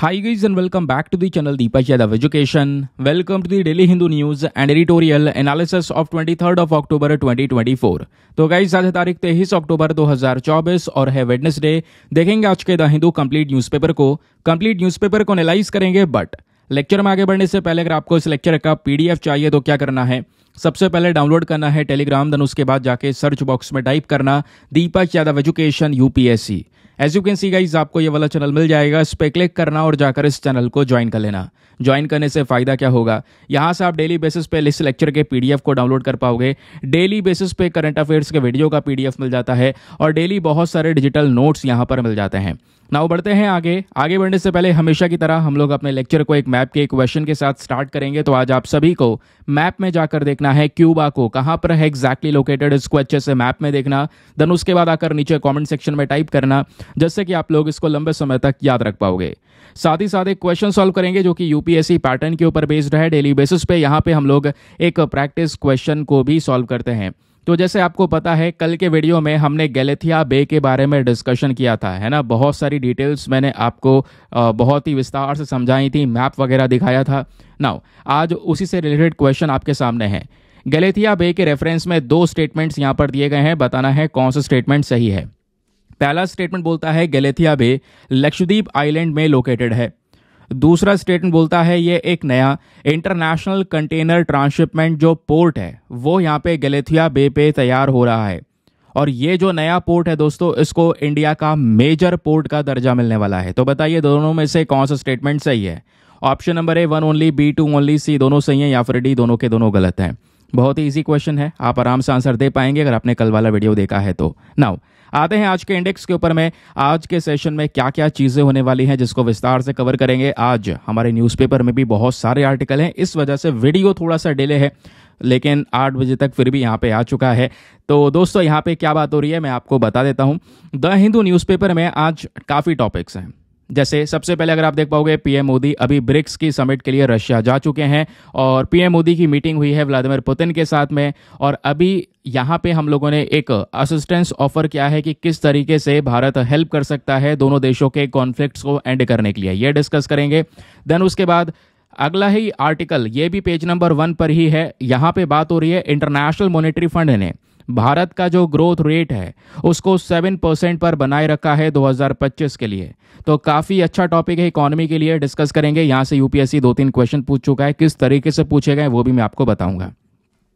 Hi guys and welcome back to the channel Deepak Yadav Education. Welcome to the Daily Hindu News and Editorial Analysis of 23rd of October 2024. तो guys आज तारीख तेईस अक्टूबर 2024 और है Wednesday देखेंगे आज के द हिंदू कंप्लीट न्यूज़पेपर को कंप्लीट न्यूज़पेपर को एनालाइज करेंगे बट लेक्चर में आगे बढ़ने से पहले अगर आपको इस लेक्चर का पीडीएफ चाहिए तो क्या करना है सबसे पहले डाउनलोड करना है टेलीग्राम देन उसके बाद जाके सर्च बॉक्स में टाइप करना Deepak Yadav education UPSC as you can see guys आपको ये वाला चैनल मिल जाएगा इस पर क्लिक करना और जाकर इस चैनल को ज्वाइन कर लेना ज्वाइन करने से फ़ायदा क्या होगा यहाँ से आप डेली बेसिस पे इस लेक्चर के पीडीएफ को डाउनलोड कर पाओगे डेली बेसिस पे करंट अफेयर्स के वीडियो का पीडीएफ मिल जाता है और डेली बहुत सारे डिजिटल नोट्स यहाँ पर मिल जाते हैं नाउ बढ़ते हैं आगे आगे बढ़ने से पहले हमेशा की तरह हम लोग अपने लेक्चर को एक मैप के क्वेश्चन के साथ स्टार्ट करेंगे तो आज आप सभी को मैप में जाकर देखना है क्यूबा को कहाँ पर है एग्जैक्टली लोकेटेड इसको अच्छे से मैप में देखना देन उसके बाद आकर नीचे कॉमेंट सेक्शन में टाइप करना जिससे कि आप लोग इसको लंबे समय तक याद रख पाओगे साथ ही साथ एक क्वेश्चन सॉल्व करेंगे जो कि यूपीएससी पैटर्न के ऊपर बेस्ड है डेली बेसिस पे यहाँ पे हम लोग एक प्रैक्टिस क्वेश्चन को भी सॉल्व करते हैं तो जैसे आपको पता है कल के वीडियो में हमने गैलेथिया बे के बारे में डिस्कशन किया था है ना बहुत सारी डिटेल्स मैंने आपको बहुत ही विस्तार से समझाई थी मैप वगैरह दिखाया था नाउ आज उसी से रिलेटेड क्वेश्चन आपके सामने है गैलेथिया बे के रेफरेंस में दो स्टेटमेंट्स यहाँ पर दिए गए हैं बताना है कौन सा स्टेटमेंट सही है पहला स्टेटमेंट बोलता है गैलेथिया बे लक्षद्वीप आइलैंड में लोकेटेड है दूसरा स्टेटमेंट बोलता है ये एक नया इंटरनेशनल कंटेनर ट्रांसशिपमेंट जो पोर्ट है वो यहाँ पे गलेथिया बे पे तैयार हो रहा है और ये जो नया पोर्ट है दोस्तों इसको इंडिया का मेजर पोर्ट का दर्जा मिलने वाला है तो बताइए दोनों में से कौन सा स्टेटमेंट सही है option number A one only B two only C दोनों सही है या फिर डी दोनों के दोनों गलत हैं बहुत ही ईजी क्वेश्चन है आप आराम से आंसर दे पाएंगे अगर आपने कल वाला वीडियो देखा है तो नाउ आते हैं आज के इंडेक्स के ऊपर में आज के सेशन में क्या क्या चीज़ें होने वाली हैं जिसको विस्तार से कवर करेंगे आज हमारे न्यूज़पेपर में भी बहुत सारे आर्टिकल हैं इस वजह से वीडियो थोड़ा सा डिले है लेकिन आठ बजे तक फिर भी यहाँ पे आ चुका है तो दोस्तों यहाँ पे क्या बात हो रही है मैं आपको बता देता हूँ द हिंदू न्यूज़पेपर में आज काफ़ी टॉपिक्स हैं जैसे सबसे पहले अगर आप देख पाओगे पीएम मोदी अभी ब्रिक्स की समिट के लिए रशिया जा चुके हैं और पीएम मोदी की मीटिंग हुई है व्लादिमिर पुतिन के साथ में और अभी यहाँ पे हम लोगों ने एक असिस्टेंस ऑफर किया है कि किस तरीके से भारत हेल्प कर सकता है दोनों देशों के कॉन्फ्लिक्ट्स को एंड करने के लिए ये डिस्कस करेंगे देन उसके बाद अगला ही आर्टिकल ये भी पेज नंबर वन पर ही है यहाँ पे बात हो रही है इंटरनेशनल मॉनेटरी फंड ने भारत का जो ग्रोथ रेट है उसको सेवन परसेंट पर बनाए रखा है 2025 के लिए तो काफ़ी अच्छा टॉपिक है इकोनॉमी के लिए डिस्कस करेंगे यहाँ से यूपीएससी दो तीन क्वेश्चन पूछ चुका है किस तरीके से पूछे गए वो भी मैं आपको बताऊंगा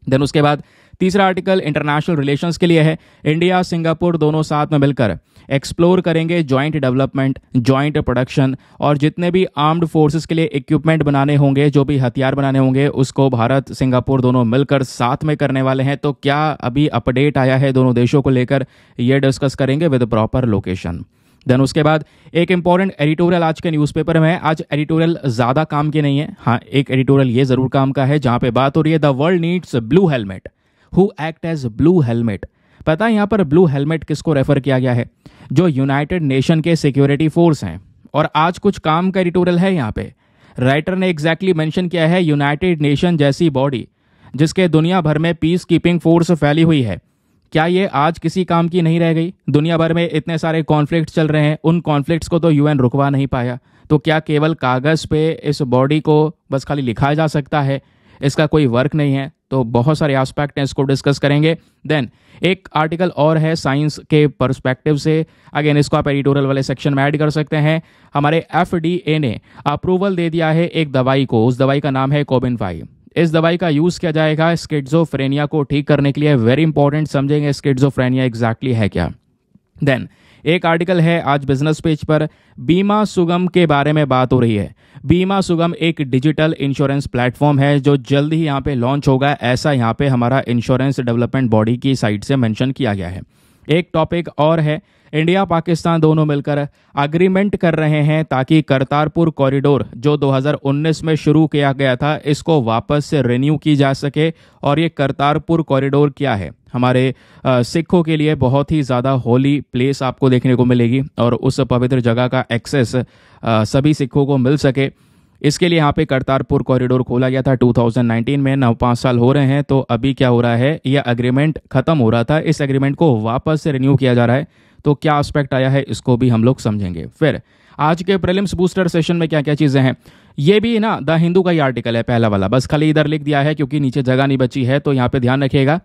देन उसके बाद तीसरा आर्टिकल इंटरनेशनल रिलेशंस के लिए है इंडिया सिंगापुर दोनों साथ में मिलकर एक्सप्लोर करेंगे जॉइंट डेवलपमेंट जॉइंट प्रोडक्शन और जितने भी आर्म्ड फोर्सेस के लिए इक्विपमेंट बनाने होंगे जो भी हथियार बनाने होंगे उसको भारत सिंगापुर दोनों मिलकर साथ में करने वाले हैं तो क्या अभी अपडेट आया है दोनों देशों को लेकर यह डिस्कस करेंगे विद प्रॉपर लोकेशन देन उसके बाद एक इंपॉर्टेंट एडिटोरियल आज के न्यूज़पेपर में है आज एडिटोरियल ज़्यादा काम के नहीं है हाँ एक एडिटोरियल ये ज़रूर काम का है जहाँ पे बात हो रही है the world needs blue helmet who act as blue helmet पता है यहाँ पर ब्लू हेलमेट किसको रेफर किया गया है जो यूनाइटेड नेशन के सिक्योरिटी फोर्स हैं और आज कुछ काम का एडिटोरियल है यहाँ पे राइटर ने एग्जैक्टली exactly मेंशन किया है यूनाइटेड नेशन जैसी बॉडी जिसके दुनिया भर में पीस कीपिंग फोर्स फैली हुई है क्या ये आज किसी काम की नहीं रह गई दुनिया भर में इतने सारे कॉन्फ्लिक्ट चल रहे हैं उन कॉन्फ्लिक्ट्स को तो यूएन रुकवा नहीं पाया तो क्या केवल कागज़ पे इस बॉडी को बस खाली लिखा जा सकता है इसका कोई वर्क नहीं है तो बहुत सारे एस्पेक्ट हैं इसको डिस्कस करेंगे देन एक आर्टिकल और है साइंस के परस्पेक्टिव से अगेन इसको आप एडिटोरियल वाले सेक्शन में ऐड कर सकते हैं हमारे एफ ने अप्रूवल दे दिया है एक दवाई को उस दवाई का नाम है कोबिन फाइव इस दवाई का यूज़ किया जाएगा स्किट्जोफ्रेनिया को ठीक करने के लिए वेरी इंपॉर्टेंट समझेंगे स्किट्जोफ्रेनिया एग्जैक्टली exactly है क्या देन एक आर्टिकल है आज बिजनेस पेज पर बीमा सुगम के बारे में बात हो रही है बीमा सुगम एक डिजिटल इंश्योरेंस प्लेटफॉर्म है जो जल्द ही यहाँ पे लॉन्च होगा ऐसा यहाँ पे हमारा इंश्योरेंस डेवलपमेंट बॉडी की साइट से मेंशन किया गया है एक टॉपिक और है इंडिया पाकिस्तान दोनों मिलकर अग्रीमेंट कर रहे हैं ताकि करतारपुर कॉरिडोर जो 2019 में शुरू किया गया था इसको वापस से रिन्यू की जा सके और ये करतारपुर कॉरिडोर क्या है हमारे सिखों के लिए बहुत ही ज़्यादा होली प्लेस आपको देखने को मिलेगी और उस पवित्र जगह का एक्सेस सभी सिखों को मिल सके इसके लिए यहाँ पे करतारपुर कॉरिडोर खोला गया था 2019 में नौ पाँच साल हो रहे हैं तो अभी क्या हो रहा है यह अग्रीमेंट खत्म हो रहा था इस अग्रीमेंट को वापस से रिन्यू किया जा रहा है तो क्या एस्पेक्ट आया है इसको भी हम लोग समझेंगे फिर आज के प्रिलिम्स बूस्टर सेशन में क्या क्या चीज़ें हैं ये भी ना द हिंदू का ही आर्टिकल है पहला वाला बस खाली इधर लिख दिया है क्योंकि नीचे जगह नहीं बची है तो यहाँ पे ध्यान रखिएगा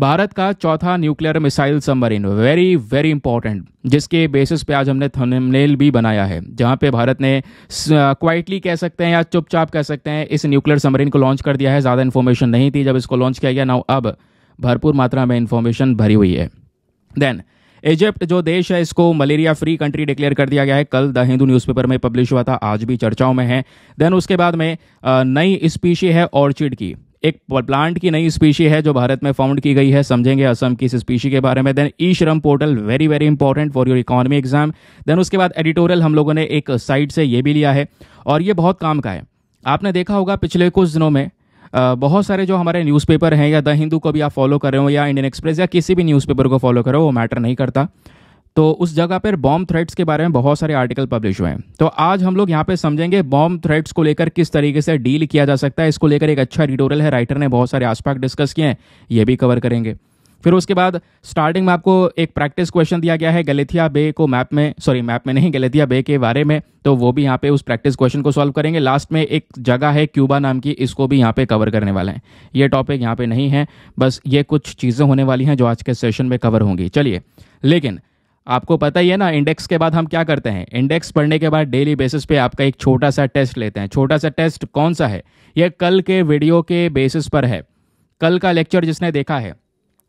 भारत का चौथा nuclear missile submarine very very important जिसके बेसिस पे आज हमने थंबनेल भी बनाया है जहाँ पे भारत ने क्वाइटली कह सकते हैं या चुपचाप कह सकते हैं इस न्यूक्लियर सबमरीन को लॉन्च कर दिया है ज़्यादा इन्फॉर्मेशन नहीं थी जब इसको लॉन्च किया गया ना अब भरपूर मात्रा में इन्फॉर्मेशन भरी हुई है देन इजिप्ट जो देश है इसको मलेरिया फ्री कंट्री डिक्लेयर कर दिया गया है कल द हिंदू न्यूज़पेपर में पब्लिश हुआ था आज भी चर्चाओं में है देन उसके बाद में नई स्पीशी है ऑर्चिड की एक प्लांट की नई स्पीशी है जो भारत में फाउंड की गई है समझेंगे असम की इस स्पीशी के बारे में then E Shram portal very very important for your economy exam then उसके बाद एडिटोरियल हम लोगों ने एक साइट से ये भी लिया है और ये बहुत काम का है आपने देखा होगा पिछले कुछ दिनों में बहुत सारे जो हमारे न्यूज़पेपर हैं या द हिंदू को भी आप फॉलो कर रहे हो या इंडियन एक्सप्रेस या किसी भी न्यूज़पेपर को फॉलो करो वो मैटर नहीं करता तो उस जगह पर बॉम्ब थ्रेड्स के बारे में बहुत सारे आर्टिकल पब्लिश हुए हैं तो आज हम लोग यहाँ पे समझेंगे बॉम्ब थ्रेड्स को लेकर किस तरीके से डील किया जा सकता है इसको लेकर एक अच्छा एडिटोरियल है राइटर ने बहुत सारे आसपास डिस्कस किए हैं ये भी कवर करेंगे फिर उसके बाद स्टार्टिंग में आपको एक प्रैक्टिस क्वेश्चन दिया गया है गलेथिया बे को मैप में सॉरी मैप में नहीं गलेथिया बे के बारे में तो वो भी यहाँ पे उस प्रैक्टिस क्वेश्चन को सॉल्व करेंगे लास्ट में एक जगह है क्यूबा नाम की इसको भी यहाँ पे कवर करने वाले हैं ये टॉपिक यहाँ पे नहीं है बस ये कुछ चीज़ें होने वाली हैं जो आज के सेशन में कवर होंगी चलिए लेकिन आपको पता ही है ना इंडेक्स के बाद हम क्या करते हैं इंडेक्स पढ़ने के बाद डेली बेसिस पे आपका एक छोटा सा टेस्ट लेते हैं छोटा सा टेस्ट कौन सा है यह कल के वीडियो के बेसिस पर है कल का लेक्चर जिसने देखा है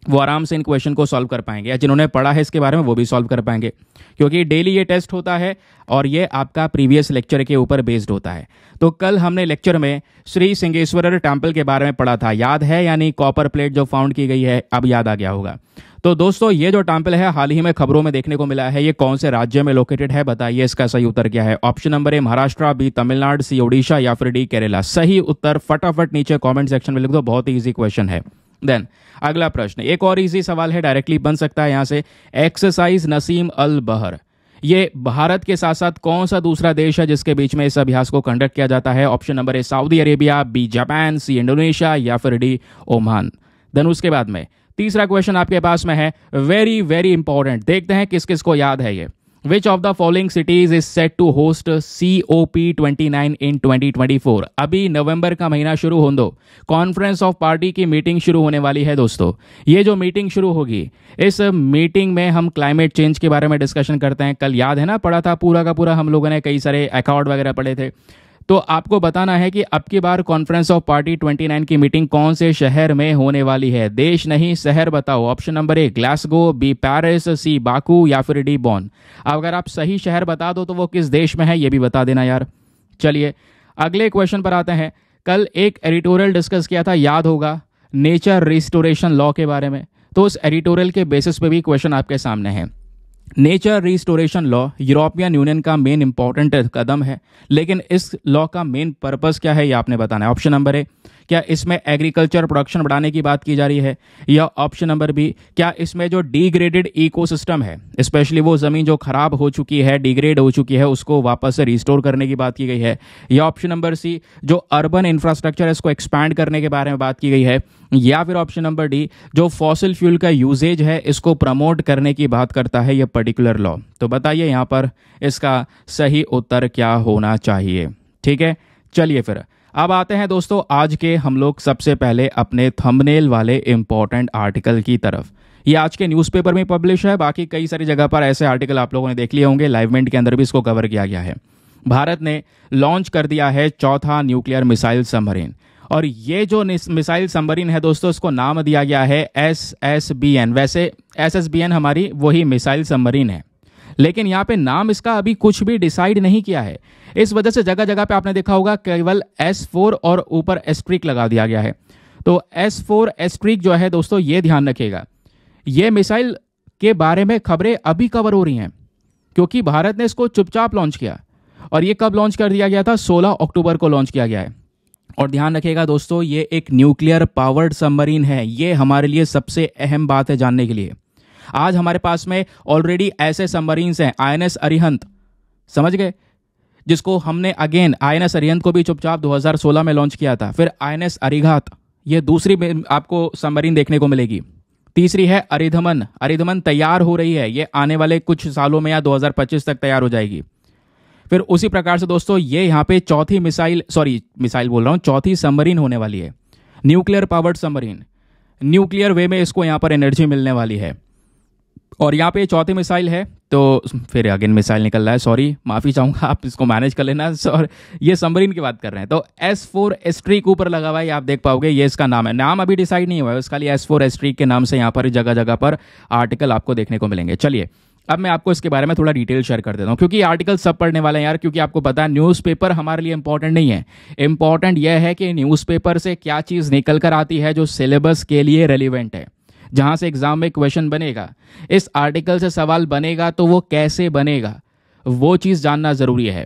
वो आराम से इन क्वेश्चन को सॉल्व कर पाएंगे या जिन्होंने पढ़ा है इसके बारे में वो भी सॉल्व कर पाएंगे क्योंकि डेली ये टेस्ट होता है और ये आपका प्रीवियस लेक्चर के ऊपर बेस्ड होता है तो कल हमने लेक्चर में श्री सिंगेश्वर टेम्पल के बारे में पढ़ा था याद है यानी कॉपर प्लेट जो फाउंड की गई है अब याद आ गया होगा तो दोस्तों ये जो टेम्पल है हाल ही में खबरों में देखने को मिला है ये कौन से राज्य में लोकेटेड है बताइए इसका सही उत्तर क्या है option number A Maharashtra B Tamil Nadu C Odisha या फिर डी केरला सही उत्तर फटाफट नीचे कॉमेंट सेक्शन में लिख दो बहुत ही ईजी क्वेश्चन है देन अगला प्रश्न एक और इजी सवाल है डायरेक्टली बन सकता है यहां से एक्सरसाइज नसीम अल बहर ये भारत के साथ साथ कौन सा दूसरा देश है जिसके बीच में इस अभ्यास को कंडक्ट किया जाता है option number A Saudi Arabia B Japan C Indonesia या फिर डी ओमान देन उसके बाद में तीसरा क्वेश्चन आपके पास में है वेरी वेरी इंपॉर्टेंट देखते हैं किस किस को याद है ये which of the following cities is set to host C O P twenty nine in twenty twenty four अभी नवंबर का महीना शुरू हो दो कॉन्फ्रेंस ऑफ पार्टी की मीटिंग शुरू होने वाली है दोस्तों ये जो मीटिंग शुरू होगी इस मीटिंग में हम क्लाइमेट चेंज के बारे में डिस्कशन करते हैं कल याद है ना पढ़ा था पूरा का पूरा हम लोगों ने कई सारे अकॉर्ड वगैरह पढ़े थे तो आपको बताना है कि अब की बार कॉन्फ्रेंस ऑफ पार्टी 29 की मीटिंग कौन से शहर में होने वाली है देश नहीं शहर बताओ option number A Glasgow B Paris C Baku या फिर डी बॉन अगर आप सही शहर बता दो तो वो किस देश में है ये भी बता देना यार चलिए अगले क्वेश्चन पर आते हैं कल एक एडिटोरियल डिस्कस किया था याद होगा नेचर रिस्टोरेशन लॉ के बारे में तो उस एडिटोरियल के बेसिस पे भी क्वेश्चन आपके सामने हैं nature restoration law European Union का मेन इंपॉर्टेंट कदम है लेकिन इस लॉ का मेन पर्पस क्या है ये आपने बताना है ऑप्शन नंबर ए क्या इसमें एग्रीकल्चर प्रोडक्शन बढ़ाने की बात की जा रही है या ऑप्शन नंबर बी क्या इसमें जो डिग्रेडेड इकोसिस्टम है स्पेशली वो ज़मीन जो खराब हो चुकी है डिग्रेड हो चुकी है उसको वापस से रिस्टोर करने की बात की गई है या ऑप्शन नंबर सी जो अर्बन इंफ्रास्ट्रक्चर है इसको एक्सपैंड करने के बारे में बात की गई है या फिर ऑप्शन नंबर डी जो फॉसिल फ्यूल का यूजेज है इसको प्रमोट करने की बात करता है यह पर्टिकुलर लॉ तो बताइए यहाँ पर इसका सही उत्तर क्या होना चाहिए ठीक है चलिए फिर अब आते हैं दोस्तों आज के हम लोग सबसे पहले अपने थंबनेल वाले इंपॉर्टेंट आर्टिकल की तरफ ये आज के न्यूज़पेपर में पब्लिश है बाकी कई सारी जगह पर ऐसे आर्टिकल आप लोगों ने देख लिए होंगे लाइवमेंट के अंदर भी इसको कवर किया गया है भारत ने लॉन्च कर दिया है चौथा न्यूक्लियर मिसाइल सबमरीन और ये जो मिसाइल सबमरीन है दोस्तों इसको नाम दिया गया है एस एस बी एन वैसे एस एस बी एन हमारी वही मिसाइल सबमरीन है लेकिन यहाँ पे नाम इसका अभी कुछ भी डिसाइड नहीं किया है इस वजह से जगह जगह पे आपने देखा होगा केवल एस फोर और ऊपर एस्ट्रिक लगा दिया गया है तो एस फोर एस्ट्रिक जो है दोस्तों ये ध्यान रखिएगा ये मिसाइल के बारे में खबरें अभी कवर हो रही हैं क्योंकि भारत ने इसको चुपचाप लॉन्च किया और ये कब लॉन्च कर दिया गया था सोलह अक्टूबर को लॉन्च किया गया है और ध्यान रखिएगा दोस्तों ये एक न्यूक्लियर पावर्ड सबमरीन है ये हमारे लिए सबसे अहम बात है जानने के लिए आज हमारे पास में ऑलरेडी ऐसे सबमरीन हैं आई अरिहंत समझ गए जिसको हमने अगेन आईएनएस अरिहंत को भी चुपचाप 2016 में लॉन्च किया था फिर आई एस अरिघात ये दूसरी आपको सबमरीन देखने को मिलेगी तीसरी है अरिधमन अरिधमन तैयार हो रही है ये आने वाले कुछ सालों में या 2025 तक तैयार हो जाएगी फिर उसी प्रकार से दोस्तों ये यहाँ पे चौथी मिसाइल सॉरी मिसाइल बोल रहा हूँ चौथी सबमरीन होने वाली है nuclear powered submarine nuclear way में इसको यहाँ पर एनर्जी मिलने वाली है और यहाँ पे चौथी मिसाइल है तो फिर अगेन मिसाइल निकल रहा है सॉरी माफ़ी चाहूँगा आप इसको मैनेज कर लेना और ये समरीन की बात कर रहे हैं तो एस फोर एस्ट्रीक ऊपर लगा हुआ है आप देख पाओगे ये इसका नाम है नाम अभी डिसाइड नहीं हुआ है उसका लिए एस फोर एस्ट्रीक के नाम से यहाँ पर जगह जगह पर आर्टिकल आपको देखने को मिलेंगे चलिए अब मैं आपको इसके बारे में थोड़ा डिटेल शेयर कर देता हूँ क्योंकि आर्टिकल सब पढ़ने वाले हैं यार क्योंकि आपको पता है न्यूज़पेपर हमारे लिए इम्पॉर्टेंट नहीं है इम्पॉर्टेंट यह है कि न्यूज़पेपर से क्या चीज़ निकल कर आती है जो सिलेबस के लिए रेलिवेंट है जहां से एग्ज़ाम में क्वेश्चन बनेगा इस आर्टिकल से सवाल बनेगा तो वो कैसे बनेगा वो चीज़ जानना ज़रूरी है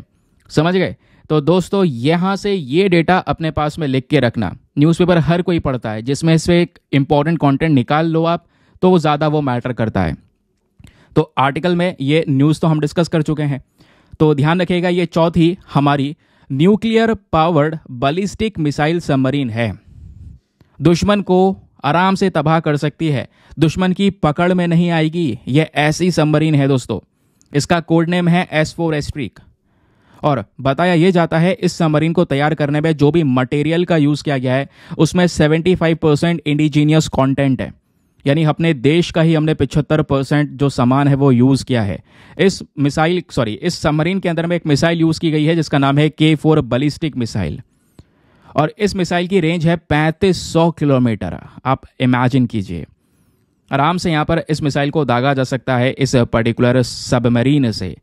समझ गए तो दोस्तों यहां से ये डेटा अपने पास में लिख के रखना न्यूज़पेपर हर कोई पढ़ता है जिसमें से एक इंपॉर्टेंट कंटेंट निकाल लो आप तो वो ज़्यादा वो मैटर करता है तो आर्टिकल में ये न्यूज़ तो हम डिस्कस कर चुके हैं तो ध्यान रखिएगा ये चौथी हमारी nuclear powered ballistic missile submarine है दुश्मन को आराम से तबाह कर सकती है दुश्मन की पकड़ में नहीं आएगी यह ऐसी सबमरीन है दोस्तों इसका कोड नेम है एस फोर एस्ट्रीक और बताया यह जाता है इस सबमरीन को तैयार करने में जो भी मटेरियल का यूज़ किया गया है उसमें 75 परसेंट इंडिजीनियस कॉन्टेंट है यानी अपने देश का ही हमने पिछहत्तर परसेंट जो सामान है वो यूज़ किया है इस मिसाइल सॉरी इस सबमरीन के अंदर में एक मिसाइल यूज़ की गई है जिसका नाम है के फोर बलिस्टिक मिसाइल और इस मिसाइल की रेंज है 3500 किलोमीटर आप इमेजिन कीजिए आराम से यहाँ पर इस मिसाइल को दागा जा सकता है इस पर्टिकुलर सबमरीन से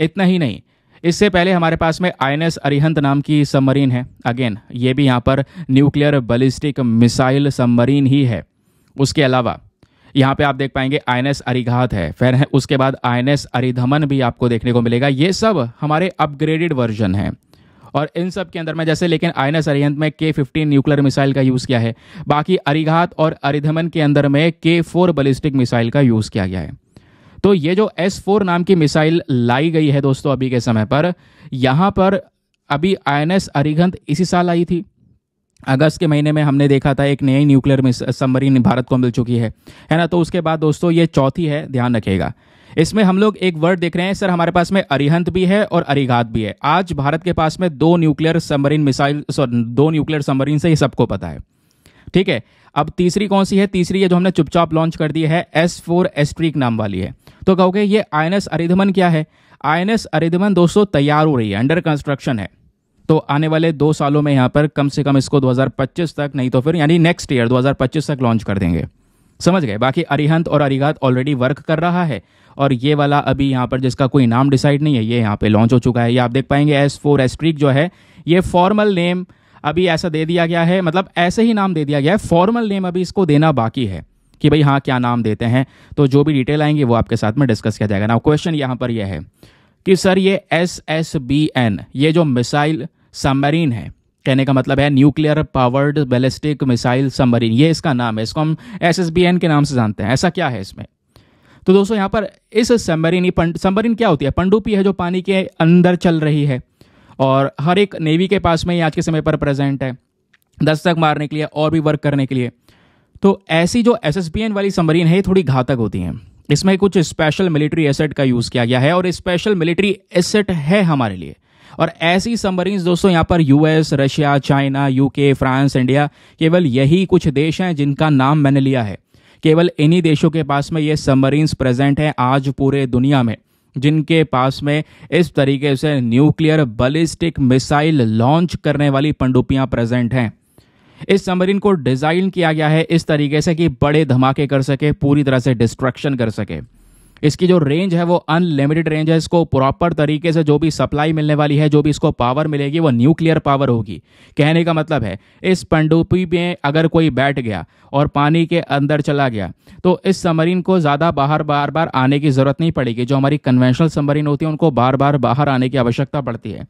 इतना ही नहीं इससे पहले हमारे पास में आई अरिहंत नाम की सबमरीन है अगेन ये भी यहाँ पर न्यूक्लियर बलिस्टिक मिसाइल सबमरीन ही है उसके अलावा यहाँ पे आप देख पाएंगे आई अरिघात है फिर है उसके बाद आई अरिधमन भी आपको देखने को मिलेगा ये सब हमारे अपग्रेडेड वर्जन हैं और इन सब के अंदर में जैसे लेकिन आई एन अरिहंत में के फिफ्टीन न्यूक्लियर मिसाइल का यूज़ किया है बाकी अरिघात और अरिधमन के अंदर में के फोर बलिस्टिक मिसाइल का यूज़ किया गया है तो ये जो एस फोर नाम की मिसाइल लाई गई है दोस्तों अभी के समय पर यहाँ पर अभी आई एन अरिघंत इसी साल आई थी अगस्त के महीने में हमने देखा था एक नई न्यूक्लियर सबमरीन भारत को मिल चुकी है है ना तो उसके बाद दोस्तों ये चौथी है ध्यान रखिएगा इसमें हम लोग एक वर्ड देख रहे हैं सर हमारे पास में अरिहंत भी है और अरिघात भी है आज भारत के पास में दो न्यूक्लियर सबमरीन मिसाइल सॉरी दो न्यूक्लियर सबमरीन से ये सबको पता है ठीक है अब तीसरी कौन सी है तीसरी ये जो हमने चुपचाप लॉन्च कर दी है एस फोर एस्ट्रीक नाम वाली है तो कहोगे ये आई अरिधमन क्या है आई अरिधमन दोस्तों तैयार हो रही है अंडर कंस्ट्रक्शन है तो आने वाले दो सालों में यहाँ पर कम से कम इसको 2025 तक नहीं तो फिर यानी नेक्स्ट ईयर 2025 तक लॉन्च कर देंगे समझ गए बाकी अरिहंत और अरिगात ऑलरेडी वर्क कर रहा है और ये वाला अभी यहाँ पर जिसका कोई नाम डिसाइड नहीं है ये यहाँ पे लॉन्च हो चुका है ये आप देख पाएंगे एस फोर एस्ट्रिक जो है ये फॉर्मल नेम अभी ऐसा दे दिया गया है मतलब ऐसे ही नाम दे दिया गया है फॉर्मल नेम अभी इसको देना बाकी है कि भाई हाँ क्या नाम देते हैं तो जो भी डिटेल आएंगे वो आपके साथ में डिस्कस किया जाएगा ना क्वेश्चन यहाँ पर यह है कि सर ये एस एस बी एन ये जो मिसाइल सबमरीन है कहने का मतलब है nuclear powered ballistic missile submarine ये इसका नाम है इसको हम एस के नाम से जानते हैं ऐसा क्या है इसमें तो दोस्तों यहाँ पर इस सबमरीन सबमरीन क्या होती है पंडुपी है जो पानी के अंदर चल रही है और हर एक नेवी के पास में ही आज के समय पर प्रेजेंट है दस्तक मारने के लिए और भी वर्क करने के लिए तो ऐसी जो एस वाली सबमरीन है ये थोड़ी घातक होती हैं इसमें कुछ स्पेशल मिलिट्री एसेट का यूज़ किया गया है और स्पेशल मिलिट्री एसेट है हमारे लिए और ऐसी सबमरीन्स दोस्तों यहाँ पर US Russia China UK France India केवल यही कुछ देश हैं जिनका नाम मैंने लिया है केवल इन्हीं देशों के पास में ये सबमरीन्स प्रेजेंट हैं आज पूरे दुनिया में जिनके पास में इस तरीके से न्यूक्लियर बलिस्टिक मिसाइल लॉन्च करने वाली पंडुपियां प्रेजेंट हैं इस सबमरीन को डिजाइन किया गया है इस तरीके से कि बड़े धमाके कर सके पूरी तरह से डिस्ट्रक्शन कर सके इसकी जो रेंज है वो अनलिमिटेड रेंज है इसको प्रॉपर तरीके से जो भी सप्लाई मिलने वाली है जो भी इसको पावर मिलेगी वो न्यूक्लियर पावर होगी कहने का मतलब है इस पंडुपी में अगर कोई बैठ गया और पानी के अंदर चला गया तो इस सबमरीन को ज़्यादा बाहर बार बार आने की ज़रूरत नहीं पड़ेगी जो हमारी कन्वेंशनल सबमरीन होती है उनको बार बार बाहर आने की आवश्यकता पड़ती है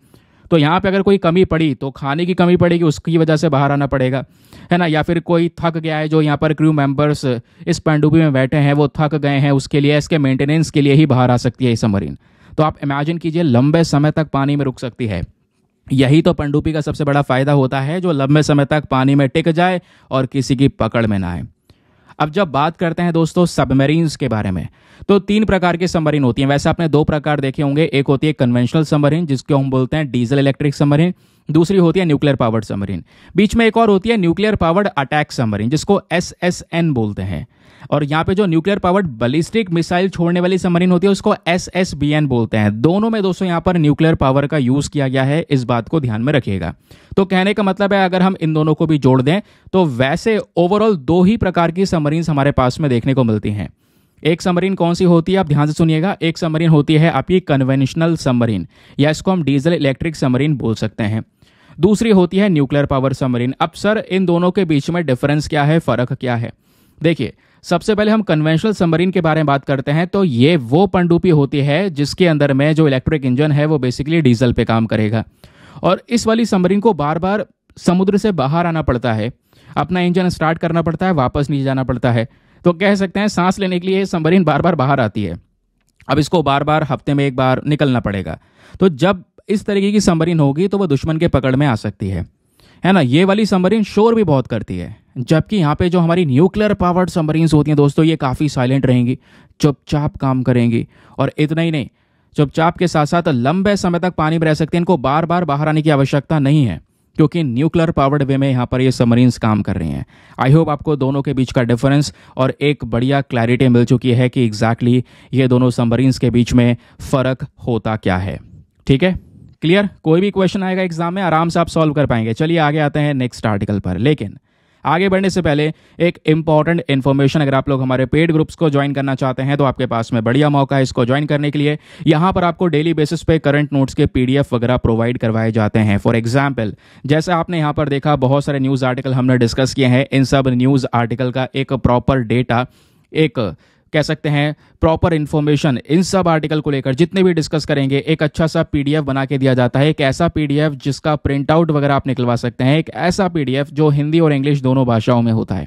तो यहाँ पे अगर कोई कमी पड़ी तो खाने की कमी पड़ेगी उसकी वजह से बाहर आना पड़ेगा है ना या फिर कोई थक गया है जो यहाँ पर क्रू मेंबर्स इस पनडुब्बी में बैठे हैं वो थक गए हैं उसके लिए इसके मेंटेनेंस के लिए ही बाहर आ सकती है ये मरीन तो आप इमेजिन कीजिए लंबे समय तक पानी में रुक सकती है यही तो पंडुपी का सबसे बड़ा फ़ायदा होता है जो लंबे समय तक पानी में टिक जाए और किसी की पकड़ में ना आए अब जब बात करते हैं दोस्तों सबमरीन्स के बारे में तो तीन प्रकार की सबमरीन होती हैं वैसे आपने दो प्रकार देखे होंगे एक होती है कन्वेंशनल सबमरीन जिसको हम बोलते हैं डीजल इलेक्ट्रिक सबमरीन दूसरी होती है न्यूक्लियर पावर्ड सबमरीन बीच में एक और होती है न्यूक्लियर पावर्ड अटैक सबमरीन जिसको एस एस एन बोलते हैं और यहाँ पे जो न्यूक्लियर पावर्ड बलिस्टिक मिसाइल छोड़ने वाली सबमरीन होती है उसको एस एस बी एन बोलते हैं दोनों में दोस्तों यहाँ पर न्यूक्लियर पावर का यूज किया गया है इस बात को ध्यान में रखिएगा तो कहने का मतलब है अगर हम इन दोनों को भी जोड़ दें तो वैसे ओवरऑल दो ही प्रकार की सबमरीन हमारे पास में देखने को मिलती हैं एक सबमरीन कौन सी होती है आप ध्यान से सुनिएगा एक सबमरीन होती है आपकी कन्वेंशनल सबमरीन या इसको हम डीजल इलेक्ट्रिक सबमरीन बोल सकते हैं दूसरी होती है न्यूक्लियर पावर सबमरीन अब सर इन दोनों के बीच में डिफरेंस क्या है फ़र्क क्या है देखिए सबसे पहले हम कन्वेंशनल सबमरीन के बारे में बात करते हैं तो ये वो पंडुपी होती है जिसके अंदर में जो इलेक्ट्रिक इंजन है वो बेसिकली डीजल पे काम करेगा और इस वाली सबमरीन को बार बार समुद्र से बाहर आना पड़ता है अपना इंजन स्टार्ट करना पड़ता है वापस नीचे जाना पड़ता है तो कह सकते हैं सांस लेने के लिए संबरीन बार बार बाहर आती है अब इसको बार बार हफ्ते में एक बार निकलना पड़ेगा तो जब इस तरीके की संबरीन होगी तो वह दुश्मन के पकड़ में आ सकती है है ना ये वाली सबमरीन शोर भी बहुत करती है जबकि यहाँ पे जो हमारी न्यूक्लियर पावर्ड सबमरीन्स होती हैं दोस्तों ये काफ़ी साइलेंट रहेंगी चुपचाप काम करेंगी और इतना ही नहीं चुपचाप के साथ साथ लंबे समय तक पानी में रह सकते हैं इनको बार बार बाहर आने की आवश्यकता नहीं है क्योंकि न्यूक्लियर पावर्ड वे में यहाँ पर ये सबमरीन्स काम कर रही हैं आई होप आपको दोनों के बीच का डिफरेंस और एक बढ़िया क्लैरिटी मिल चुकी है कि एग्जैक्टली exactly ये दोनों सबमरीन्स के बीच में फ़र्क होता क्या है ठीक है क्लियर कोई भी क्वेश्चन आएगा एग्जाम में आराम से आप सॉल्व कर पाएंगे चलिए आगे आते हैं नेक्स्ट आर्टिकल पर लेकिन आगे बढ़ने से पहले एक इंपॉर्टेंट इन्फॉर्मेशन अगर आप लोग हमारे पेड ग्रुप्स को ज्वाइन करना चाहते हैं तो आपके पास में बढ़िया मौका है इसको ज्वाइन करने के लिए यहां पर आपको डेली बेसिस पे करंट नोट्स के पीडीएफ वगैरह प्रोवाइड करवाए जाते हैं फॉर एग्जाम्पल जैसे आपने यहां पर देखा बहुत सारे न्यूज़ आर्टिकल हमने डिस्कस किए हैं इन सब न्यूज़ आर्टिकल का एक प्रॉपर डेटा एक कह सकते हैं proper information in sub article को लेकर जितने भी डिस्कस करेंगे एक अच्छा सा पीडीएफ बना के दिया जाता है एक ऐसा पीडीएफ जिसका प्रिंट आउट वगैरह आप निकलवा सकते हैं एक ऐसा पीडीएफ जो हिंदी और इंग्लिश दोनों भाषाओं में होता है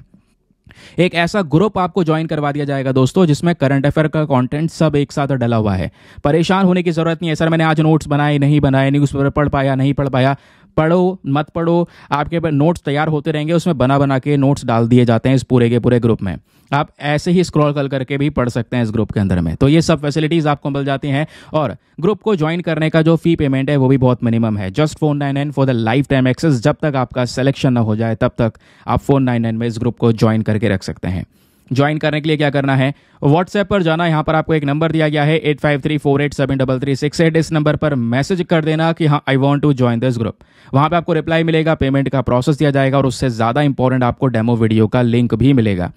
एक ऐसा ग्रुप आपको ज्वाइन करवा दिया जाएगा दोस्तों जिसमें करंट अफेयर का कंटेंट सब एक साथ डला हुआ है परेशान होने की जरूरत नहीं है सर मैंने आज नोट्स बनाए नहीं बनाए न्यूज पेपर पढ़ पाया नहीं पढ़ पाया पढ़ो मत पढ़ो आपके पास नोट्स तैयार होते रहेंगे उसमें बना बना के नोट्स डाल दिए जाते हैं इस पूरे के पूरे ग्रुप में आप ऐसे ही स्क्रॉल कर करके भी पढ़ सकते हैं इस ग्रुप के अंदर में तो ये सब फैसिलिटीज़ आपको मिल जाती हैं और ग्रुप को ज्वाइन करने का जो फी पेमेंट है वो भी बहुत मिनिमम है just phone nine nine for the lifetime access जब तक आपका सिलेक्शन ना हो जाए तब तक आप फोन नाइन नाइन में इस ग्रुप को ज्वाइन करके रख सकते हैं ज्वाइन करने के लिए क्या करना है व्हाट्सएप पर जाना यहाँ पर आपको एक नंबर दिया गया है eight five three four eight seven double three six eight इस नंबर पर मैसेज कर देना कि हाँ I want to join this group वहाँ पे आपको रिप्लाई मिलेगा पेमेंट का प्रोसेस दिया जाएगा और उससे ज़्यादा इंपॉर्टेंट आपको डेमो वीडियो का लिंक भी मिलेगा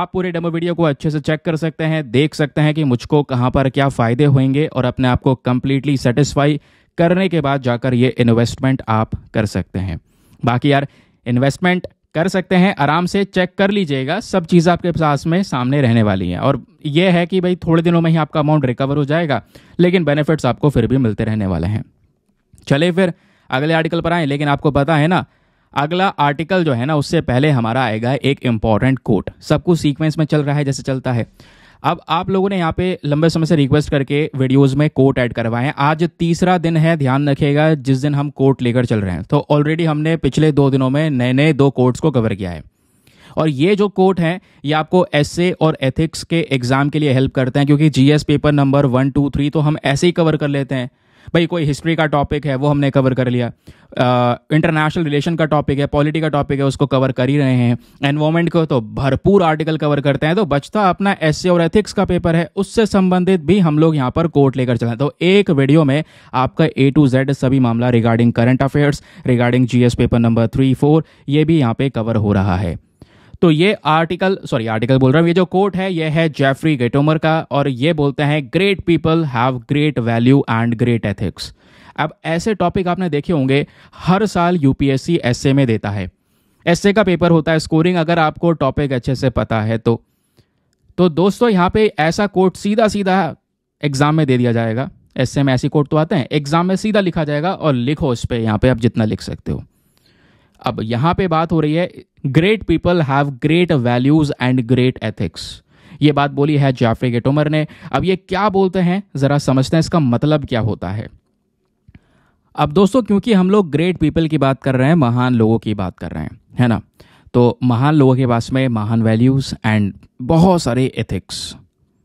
आप पूरे डेमो वीडियो को अच्छे से चेक कर सकते हैं देख सकते हैं कि मुझको कहाँ पर क्या फ़ायदे होंगे और अपने आप को कम्प्लीटली सेटिस्फाई करने के बाद जाकर ये इन्वेस्टमेंट आप कर सकते हैं बाकी यार इन्वेस्टमेंट कर सकते हैं आराम से चेक कर लीजिएगा सब चीज़ आपके पास में सामने रहने वाली है और ये है कि भाई थोड़े दिनों में ही आपका अमाउंट रिकवर हो जाएगा लेकिन बेनिफिट्स आपको फिर भी मिलते रहने वाले हैं चले फिर अगले आर्टिकल पर आए लेकिन आपको पता है ना अगला आर्टिकल जो है ना उससे पहले हमारा आएगा एक इम्पॉर्टेंट कोट सब कुछ सीक्वेंस में चल रहा है जैसे चलता है अब आप लोगों ने यहाँ पे लंबे समय से रिक्वेस्ट करके वीडियोस में कोट ऐड करवाए हैं आज तीसरा दिन है ध्यान रखिएगा जिस दिन हम कोट लेकर चल रहे हैं तो ऑलरेडी हमने पिछले दो दिनों में नए नए दो कोर्ट्स को कवर किया है और ये जो कोट हैं ये आपको एसए और एथिक्स के एग्जाम के लिए हेल्प करते हैं क्योंकि GS paper number one two three तो हम ऐसे ही कवर कर लेते हैं भाई कोई हिस्ट्री का टॉपिक है वो हमने कवर कर लिया इंटरनेशनल रिलेशन का टॉपिक है पॉलिटी का टॉपिक है उसको कवर कर ही रहे हैं एनवायरमेंट को तो भरपूर आर्टिकल कवर करते हैं तो बचता अपना एस और एथिक्स का पेपर है उससे संबंधित भी हम लोग यहाँ पर कोर्ट लेकर चले तो एक वीडियो में आपका ए टू जेड सभी मामला regarding current affairs regarding G paper number three four ये भी यहाँ पे कवर हो रहा है तो ये आर्टिकल सॉरी आर्टिकल बोल रहा हूँ ये जो कोट है ये है जेफरी गेटोमर का और ये बोलते हैं great people have great value and great ethics अब ऐसे टॉपिक आपने देखे होंगे हर साल यूपीएससी एसए में देता है एस का पेपर होता है स्कोरिंग अगर आपको टॉपिक अच्छे से पता है तो तो दोस्तों यहाँ पे ऐसा कोट सीधा सीधा एग्जाम में दे दिया जाएगा एस में ऐसी कोट तो आते हैं एग्जाम में सीधा लिखा जाएगा और लिखो उस पर यहाँ पे आप जितना लिख सकते हो अब यहां पे बात हो रही है great people have great values and great ethics ये बात बोली है जाफरी गेटोमर ने अब ये क्या बोलते हैं ज़रा समझते हैं इसका मतलब क्या होता है अब दोस्तों क्योंकि हम लोग ग्रेट पीपल की बात कर रहे हैं महान लोगों की बात कर रहे हैं है ना तो महान लोगों के पास में महान वैल्यूज़ एंड बहुत सारे एथिक्स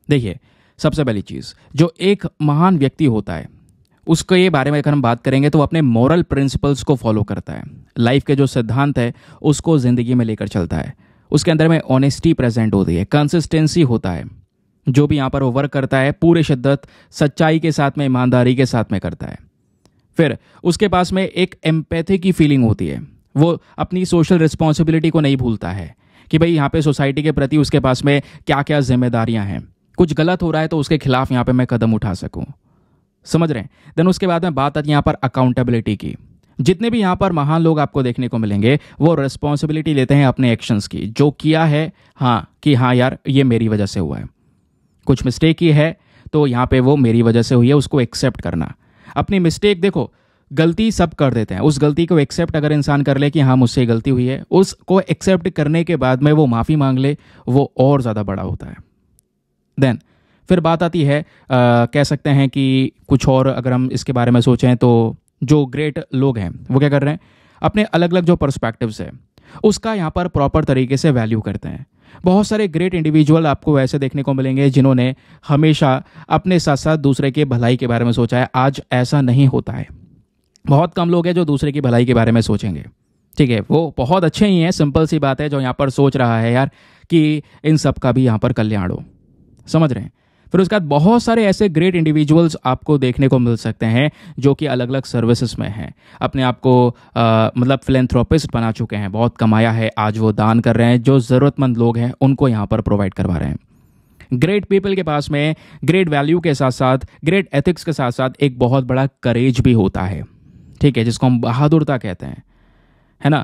देखिए सबसे पहली चीज़ जो एक महान व्यक्ति होता है उसके ये बारे में अगर हम बात करेंगे तो वो अपने मॉरल प्रिंसिपल्स को फॉलो करता है लाइफ के जो सिद्धांत है उसको ज़िंदगी में लेकर चलता है उसके अंदर में ऑनेस्टी प्रेजेंट होती है कंसिस्टेंसी होता है जो भी यहाँ पर वो वर्क करता है पूरे शिद्दत सच्चाई के साथ में ईमानदारी के साथ में करता है फिर उसके पास में एक एम्पैथी की फीलिंग होती है वो अपनी सोशल रिस्पॉन्सिबिलिटी को नहीं भूलता है कि भाई यहाँ पे सोसाइटी के प्रति उसके पास में क्या क्या जिम्मेदारियाँ हैं कुछ गलत हो रहा है तो उसके खिलाफ यहाँ पे मैं कदम उठा सकूँ समझ रहे हैं देन उसके बाद में बात आती है यहाँ पर अकाउंटेबिलिटी की जितने भी यहाँ पर महान लोग आपको देखने को मिलेंगे वो रिस्पॉन्सिबिलिटी लेते हैं अपने एक्शंस की जो किया है हाँ कि हाँ यार ये मेरी वजह से हुआ है कुछ मिस्टेक ही है तो यहाँ पे वो मेरी वजह से हुई है उसको एक्सेप्ट करना अपनी मिस्टेक देखो गलती सब कर देते हैं उस गलती को एक्सेप्ट अगर इंसान कर ले कि हाँ मुझसे गलती हुई है उसको एक्सेप्ट करने के बाद में वो माफ़ी मांग ले वो और ज़्यादा बड़ा होता है देन फिर बात आती है आ, कह सकते हैं कि कुछ और अगर हम इसके बारे में सोचें तो जो ग्रेट लोग हैं वो क्या कर रहे हैं अपने अलग अलग जो पर्सपेक्टिव्स है उसका यहाँ पर प्रॉपर तरीके से वैल्यू करते हैं बहुत सारे ग्रेट इंडिविजुअल आपको वैसे देखने को मिलेंगे जिन्होंने हमेशा अपने साथ साथ दूसरे के भलाई के बारे में सोचा है आज ऐसा नहीं होता है बहुत कम लोग हैं जो दूसरे की भलाई के बारे में सोचेंगे ठीक है वो बहुत अच्छे ही हैं सिंपल सी बात है जो यहाँ पर सोच रहा है यार कि इन सब का भी यहाँ पर कल्याण हो समझ रहे हैं फिर उसके बाद बहुत सारे ऐसे ग्रेट इंडिविजुअल्स आपको देखने को मिल सकते हैं जो कि अलग अलग सर्विसेज में हैं अपने आप को मतलब फिलेंथ्रोपिस्ट बना चुके हैं बहुत कमाया है आज वो दान कर रहे हैं जो ज़रूरतमंद लोग हैं उनको यहाँ पर प्रोवाइड करवा रहे हैं ग्रेट पीपल के पास में ग्रेट वैल्यू के साथ साथ ग्रेट एथिक्स के साथ साथ एक बहुत बड़ा करेज भी होता है ठीक है जिसको हम बहादुरता कहते हैं है ना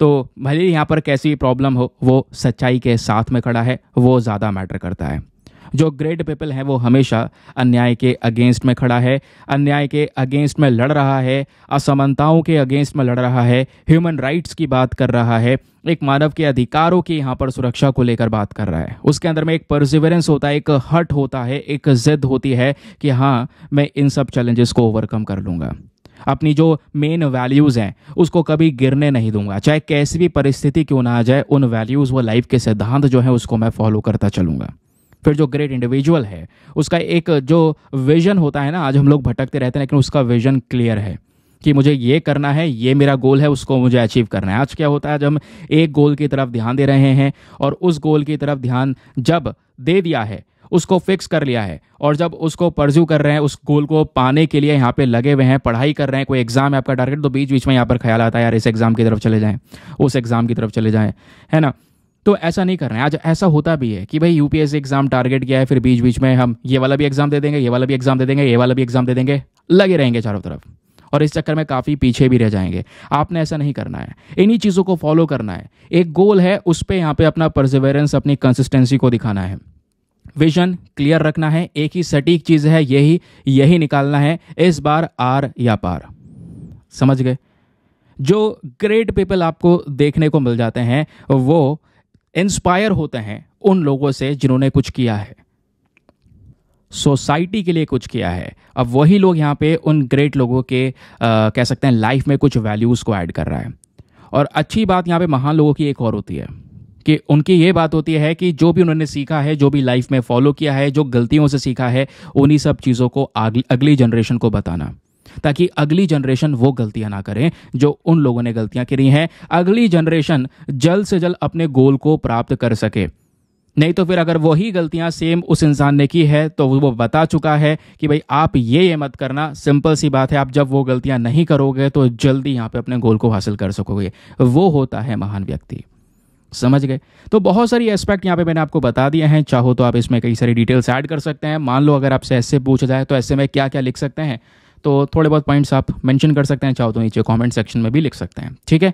तो भले ही यहाँ पर कैसी प्रॉब्लम हो वो सच्चाई के साथ में खड़ा है वो ज़्यादा मैटर करता है जो ग्रेट पीपल है वो हमेशा अन्याय के अगेंस्ट में खड़ा है अन्याय के अगेंस्ट में लड़ रहा है असमानताओं के अगेंस्ट में लड़ रहा है ह्यूमन राइट्स की बात कर रहा है एक मानव के अधिकारों की यहाँ पर सुरक्षा को लेकर बात कर रहा है उसके अंदर में एक परसिवरेंस होता है एक हट होता है एक जिद होती है कि हाँ मैं इन सब चैलेंजेस को ओवरकम कर लूँगा अपनी जो मेन वैल्यूज़ हैं उसको कभी गिरने नहीं दूंगा चाहे कैसी भी परिस्थिति क्यों ना आ जाए उन वैल्यूज़ व लाइफ के सिद्धांत जो है उसको मैं फॉलो करता चलूँगा फिर जो ग्रेट इंडिविजुअल है उसका एक जो विजन होता है ना आज हम लोग भटकते रहते हैं लेकिन उसका विजन क्लियर है कि मुझे ये करना है ये मेरा गोल है उसको मुझे अचीव करना है आज क्या होता है आज हम एक गोल की तरफ ध्यान दे रहे हैं और उस गोल की तरफ ध्यान जब दे दिया है उसको फिक्स कर लिया है और जब उसको परज्यू कर रहे हैं उस गोल को पाने के लिए यहाँ पे लगे हुए हैं पढ़ाई कर रहे हैं कोई एग्जाम है आपका टारगेट तो बीच बीच में यहाँ पर ख्याल आता है यार इस एग्जाम की तरफ चले जाएं उस एग्जाम की तरफ चले जाएं है ना तो ऐसा नहीं करना है आज ऐसा होता भी है कि भाई यूपीएससी एग्जाम टारगेट किया है फिर बीच बीच में हम ये वाला भी एग्जाम दे देंगे ये वाला भी एग्जाम दे देंगे ये वाला भी एग्जाम दे देंगे लगे रहेंगे चारों तरफ और इस चक्कर में काफ़ी पीछे भी रह जाएंगे आपने ऐसा नहीं करना है इन्हीं चीज़ों को फॉलो करना है एक गोल है उस पर यहाँ पे अपना परसिवेरेंस अपनी कंसिस्टेंसी को दिखाना है विजन क्लियर रखना है एक ही सटीक चीज़ है यही यही निकालना है इस बार आर या पार समझ गए जो ग्रेट पीपल आपको देखने को मिल जाते हैं वो इंस्पायर होते हैं उन लोगों से जिन्होंने कुछ किया है सोसाइटी के लिए कुछ किया है अब वही लोग यहाँ पे उन ग्रेट लोगों के आ, कह सकते हैं लाइफ में कुछ वैल्यूज़ को ऐड कर रहा है और अच्छी बात यहाँ पे महान लोगों की एक और होती है कि उनकी ये बात होती है कि जो भी उन्होंने सीखा है जो भी लाइफ में फॉलो किया है जो गलतियों से सीखा है उन्हीं सब चीज़ों को अगली जनरेशन को बताना ताकि अगली जनरेशन वो गलतियां ना करें जो उन लोगों ने गलतियां करी हैं अगली जनरेशन जल्द से जल्द अपने गोल को प्राप्त कर सके नहीं तो फिर अगर वही गलतियां सेम उस इंसान ने की है तो वो बता चुका है कि भाई आप ये ये मत करना सिंपल सी बात है आप जब वो गलतियां नहीं करोगे तो जल्दी यहां पे अपने गोल को हासिल कर सकोगे वो होता है महान व्यक्ति समझ गए तो बहुत सारी एस्पेक्ट यहाँ पे मैंने आपको बता दिए हैं चाहो तो आप इसमें कई सारी डिटेल्स ऐड कर सकते हैं मान लो अगर आपसे ऐसे पूछा जाए तो ऐसे में क्या क्या लिख सकते हैं तो थोड़े बहुत पॉइंट्स आप मेंशन कर सकते हैं चाहो तो नीचे कमेंट सेक्शन में भी लिख सकते हैं ठीक है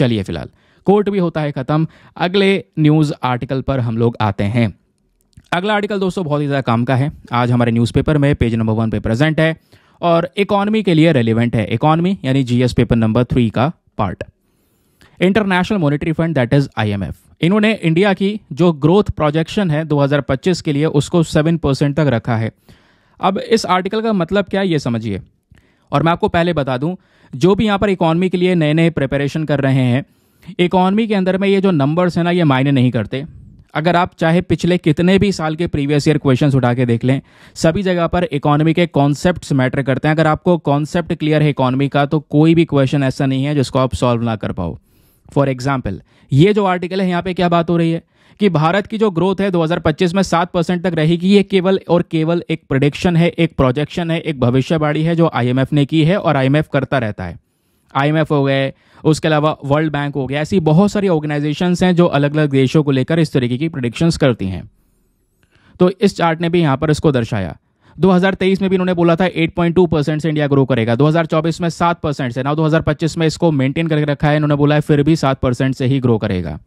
चलिए फिलहाल कोर्ट भी होता है ख़त्म अगले न्यूज़ आर्टिकल पर हम लोग आते हैं अगला आर्टिकल दोस्तों बहुत ही ज़्यादा काम का है आज हमारे न्यूज़पेपर में पेज नंबर वन पे प्रेजेंट है और इकॉनमी के लिए रेलिवेंट है इकॉनमी यानी जीएस पेपर नंबर थ्री का part international monetary fund that is IMF इन्होंने इंडिया की जो ग्रोथ प्रोजेक्शन है 2025 के लिए उसको 7 परसेंट तक रखा है अब इस आर्टिकल का मतलब क्या है ये समझिए और मैं आपको पहले बता दूं जो भी यहाँ पर इकोनॉमी के लिए नए नए प्रिपरेशन कर रहे हैं इकॉनमी के अंदर में ये जो नंबर्स हैं ना ये मायने नहीं करते अगर आप चाहे पिछले कितने भी साल के प्रीवियस ईयर क्वेश्चंस उठा के देख लें सभी जगह पर इकोनॉमी के कॉन्सेप्ट्स मैटर करते हैं अगर आपको कॉन्सेप्ट क्लियर है इकॉनमी का तो कोई भी क्वेश्चन ऐसा नहीं है जिसको आप सॉल्व ना कर पाओ फॉर एग्जाम्पल ये जो आर्टिकल है यहाँ पे क्या बात हो रही है कि भारत की जो ग्रोथ है 2025 में 7 परसेंट तक रहेगी ये केवल और केवल एक प्रोडिक्शन है एक प्रोजेक्शन है एक भविष्यवाणी है जो आईएमएफ ने की है और आईएमएफ करता रहता है आईएमएफ हो गए उसके अलावा वर्ल्ड बैंक हो गया ऐसी बहुत सारी ऑर्गेनाइजेशन हैं जो अलग अलग देशों को लेकर इस तरीके की प्रोडिक्शन करती हैं तो इस चार्ट ने भी यहाँ पर इसको दर्शाया 2023 में भी इन्होंने बोला था 8.2 परसेंट से इंडिया ग्रो करेगा 2024 में 7 परसेंट से ना 2025 में इसको मेंटेन करके रखा है इन्होंने बोला है फिर भी 7 परसेंट से ही ग्रो करेगा